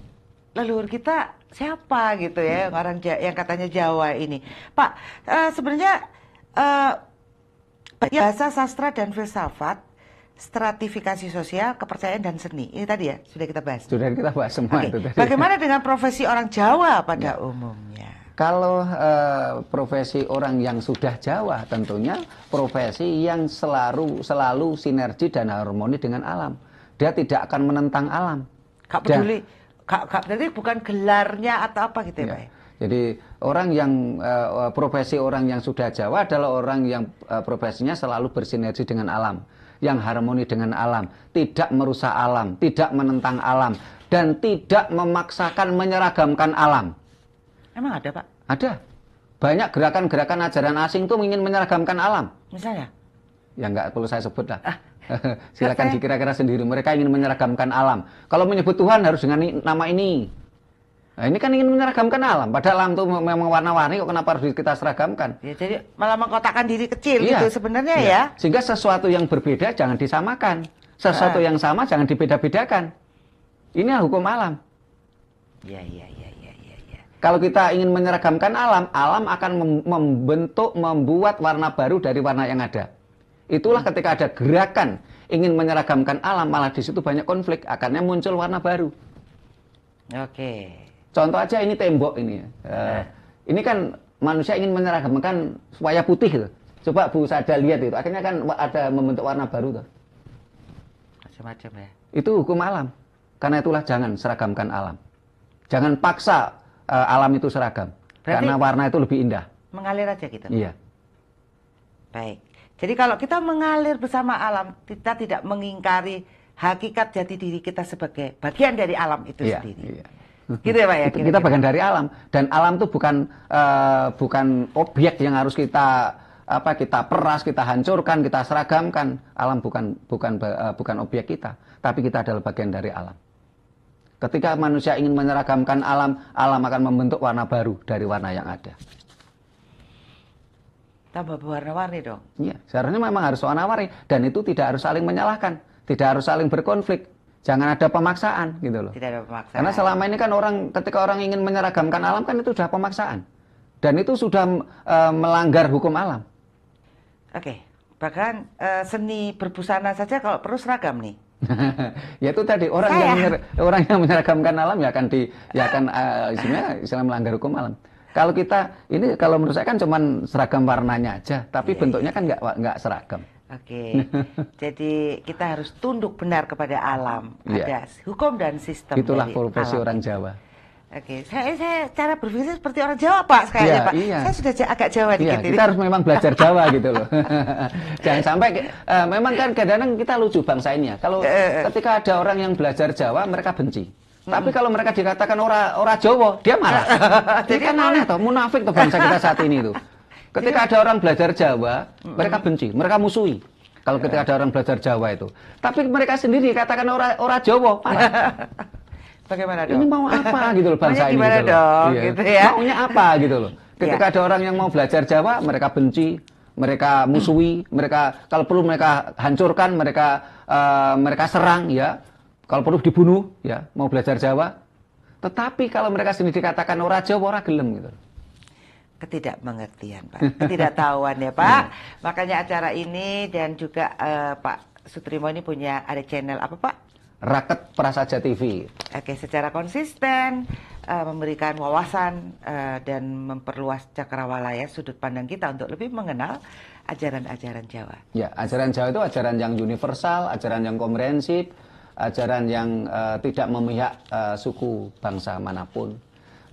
leluhur kita siapa gitu ya hmm. orang ja yang katanya Jawa ini. Pak, uh, sebenarnya uh, bahasa sastra dan filsafat, stratifikasi sosial, kepercayaan dan seni. Ini tadi ya sudah kita bahas. Sudah kita bahas semua okay. itu tadi. Bagaimana dengan profesi orang Jawa pada ya. umumnya? Kalau eh, profesi orang yang sudah Jawa tentunya profesi yang selalu selalu sinergi dan harmoni dengan alam. Dia tidak akan menentang alam. Kak peduli, kak, kak peduli bukan gelarnya atau apa gitu ya, iya. Pak? Ya? Jadi orang yang uh, profesi orang yang sudah Jawa adalah orang yang uh, profesinya selalu bersinergi dengan alam, yang harmoni dengan alam, tidak merusak alam, tidak menentang alam, dan tidak memaksakan menyeragamkan alam. Emang ada pak? Ada. Banyak gerakan-gerakan ajaran asing itu ingin menyeragamkan alam. Misalnya? Ya nggak perlu saya sebut lah. Ah. Silakan dikira-kira sendiri. Mereka ingin menyeragamkan alam. Kalau menyebut Tuhan harus dengan nama ini. Nah, ini kan ingin menyeragamkan alam. Padahal alam itu memang warna-warni kok kenapa harus kita seragamkan? Ya, jadi malah mengkotakkan diri kecil iya, gitu sebenarnya iya. ya. Sehingga sesuatu yang berbeda jangan disamakan. Sesuatu ah. yang sama jangan dibeda-bedakan. Ini hukum alam. Ya ya ya. Kalau kita ingin menyeragamkan alam, alam akan membentuk, membuat warna baru dari warna yang ada. Itulah ketika ada gerakan ingin menyeragamkan alam, malah di situ banyak konflik, akarnya muncul warna baru. Oke. Contoh aja ini tembok ini. Uh, ini kan manusia ingin menyeragamkan supaya putih. Tuh. Coba Bu Sada lihat itu, akhirnya kan ada membentuk warna baru. Tuh. Macam-macam ya. Itu hukum alam. Karena itulah jangan seragamkan alam. Jangan paksa uh, alam itu seragam. Berarti karena warna itu lebih indah. Mengalir aja gitu. Iya. Baik. Jadi kalau kita mengalir bersama alam, kita tidak mengingkari hakikat jati diri kita sebagai bagian dari alam itu iya, sendiri. Iya. Gitu ya Pak ya. Kita, kira kita bagian dari alam dan alam itu bukan uh, bukan objek yang harus kita apa kita peras, kita hancurkan, kita seragamkan. Alam bukan bukan uh, bukan objek kita, tapi kita adalah bagian dari alam. Ketika manusia ingin menyeragamkan alam, alam akan membentuk warna baru dari warna yang ada. Tambah warna-warni dong? Iya, seharusnya memang harus warna-warni. Dan itu tidak harus saling menyalahkan. Tidak harus saling berkonflik. Jangan ada pemaksaan gitu loh. Tidak ada pemaksaan. Karena selama ini kan orang ketika orang ingin menyeragamkan alam kan itu sudah pemaksaan. Dan itu sudah e, melanggar hukum alam. Oke, bahkan e, seni berbusana saja kalau perlu seragam nih. ya itu tadi orang Saya. yang menyer, orang yang menyeragamkan alam ya akan di ya akan uh, eh, isinya istilah melanggar hukum alam. Kalau kita ini kalau menurut saya kan cuman seragam warnanya aja, tapi yeah. Iya. bentuknya kan nggak nggak seragam. Oke, okay. jadi kita harus tunduk benar kepada alam. Yeah. Ada hukum dan sistem. Itulah profesi alam. orang Jawa. Oke, saya, saya cara berpikir seperti orang Jawa Pak kayaknya ya, Pak. Iya. Saya sudah agak Jawa iya, dikit. kita harus memang belajar Jawa gitu loh. Jangan sampai, uh, memang kan kadang-kadang kita lucu bangsa ini ya. Kalau eh, eh, ketika ada orang yang belajar Jawa, mereka benci. Tapi kalau mereka dikatakan orang orang Jawa, dia marah. Jadi kan aneh toh, munafik toh bangsa kita saat ini itu. Ketika iya. ada orang belajar Jawa, mereka benci, mereka musuhi. Kalau ketika iya. ada orang belajar Jawa itu, tapi mereka sendiri dikatakan orang orang Jawa, marah. Bagaimana dong? Ini mau apa gitu loh bangsa ini gitu dong, loh. Iya. Gitu ya. Maunya apa gitu loh. Ketika ya. ada orang yang mau belajar Jawa, mereka benci, mereka musuhi, mereka kalau perlu mereka hancurkan, mereka uh, mereka serang ya. Kalau perlu dibunuh ya, mau belajar Jawa. Tetapi kalau mereka sendiri dikatakan ora Jawa, ora gelem gitu ketidakmengertian Pak, ketidaktahuan ya Pak. Iya. Makanya acara ini dan juga uh, Pak Sutrimo ini punya ada channel apa Pak? Raket Prasaja TV. Oke, secara konsisten uh, memberikan wawasan uh, dan memperluas cakrawala ya sudut pandang kita untuk lebih mengenal ajaran-ajaran Jawa. Ya, ajaran Jawa itu ajaran yang universal, ajaran yang komprehensif, ajaran yang uh, tidak memihak uh, suku bangsa manapun.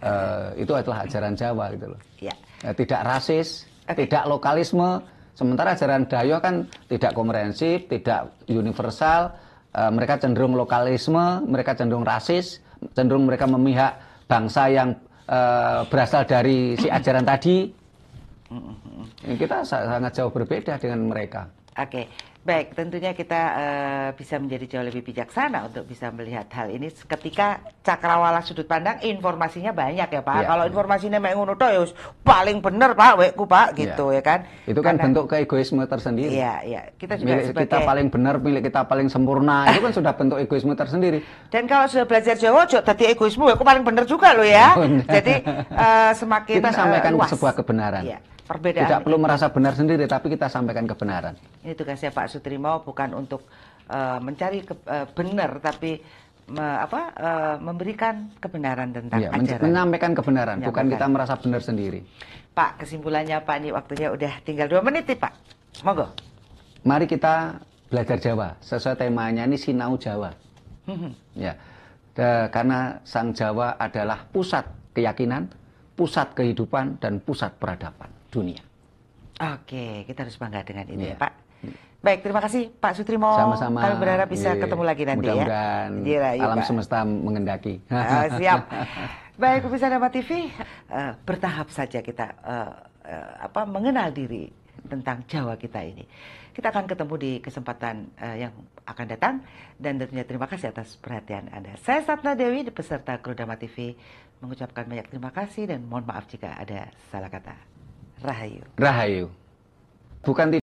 Uh, itu adalah ajaran Jawa gitu loh. Ya. Tidak rasis, okay. tidak lokalisme. Sementara ajaran Dayo kan tidak komprehensif, tidak universal, Eh, mereka cenderung lokalisme, mereka cenderung rasis, cenderung mereka memihak bangsa yang uh, berasal dari si ajaran tadi. Ini Kita sangat jauh berbeda dengan mereka. Oke, okay. baik. Tentunya kita uh, bisa menjadi jauh lebih bijaksana untuk bisa melihat hal ini. Ketika cakrawala sudut pandang, informasinya banyak ya Pak. Ya. Kalau informasinya memang mengono ya paling benar Pak, weku Pak, iya. gitu ya, ya kan. Itu kan Karena, bentuk keegoisme tersendiri. Iya, iya. Kita juga milik sebagai... kita paling benar, milik kita paling sempurna. itu kan sudah bentuk egoisme tersendiri. Dan kalau sudah belajar Jawa, jauh tadi egoisme, weku paling benar juga loh ya. Iya, Jadi uh, semakin kita sampaikan uh, sebuah kebenaran. Ya perbedaan tidak perlu merasa benar sendiri tapi kita sampaikan kebenaran ini tugasnya Pak Sutrimo bukan untuk uh, mencari ke, uh, benar tapi me, apa uh, memberikan kebenaran tentang ya, ajaran menyampaikan kebenaran bukan kita merasa benar sendiri Pak kesimpulannya Pak ini waktunya udah tinggal dua menit nih Pak monggo mari kita belajar Jawa sesuai temanya ini sinau Jawa mhm. ya De, karena sang Jawa adalah pusat keyakinan pusat kehidupan dan pusat peradaban dunia. Oke, kita harus bangga dengan ini yeah. ya Pak. Hmm. Baik, terima kasih Pak Sutrimo. Sama-sama. Kami berharap bisa yeah. ketemu lagi nanti Mudah ya. Mudah-mudahan iya iya, alam semesta mengendaki. Oh, siap. Baik, pemirsa Dapat TV, uh, eh, bertahap saja kita uh, uh, apa mengenal diri tentang Jawa kita ini. Kita akan ketemu di kesempatan uh, yang akan datang dan tentunya terima kasih atas perhatian Anda. Saya Satna Dewi peserta Krodama TV mengucapkan banyak terima kasih dan mohon maaf jika ada salah kata. Rahayu. Rahayu. Bukan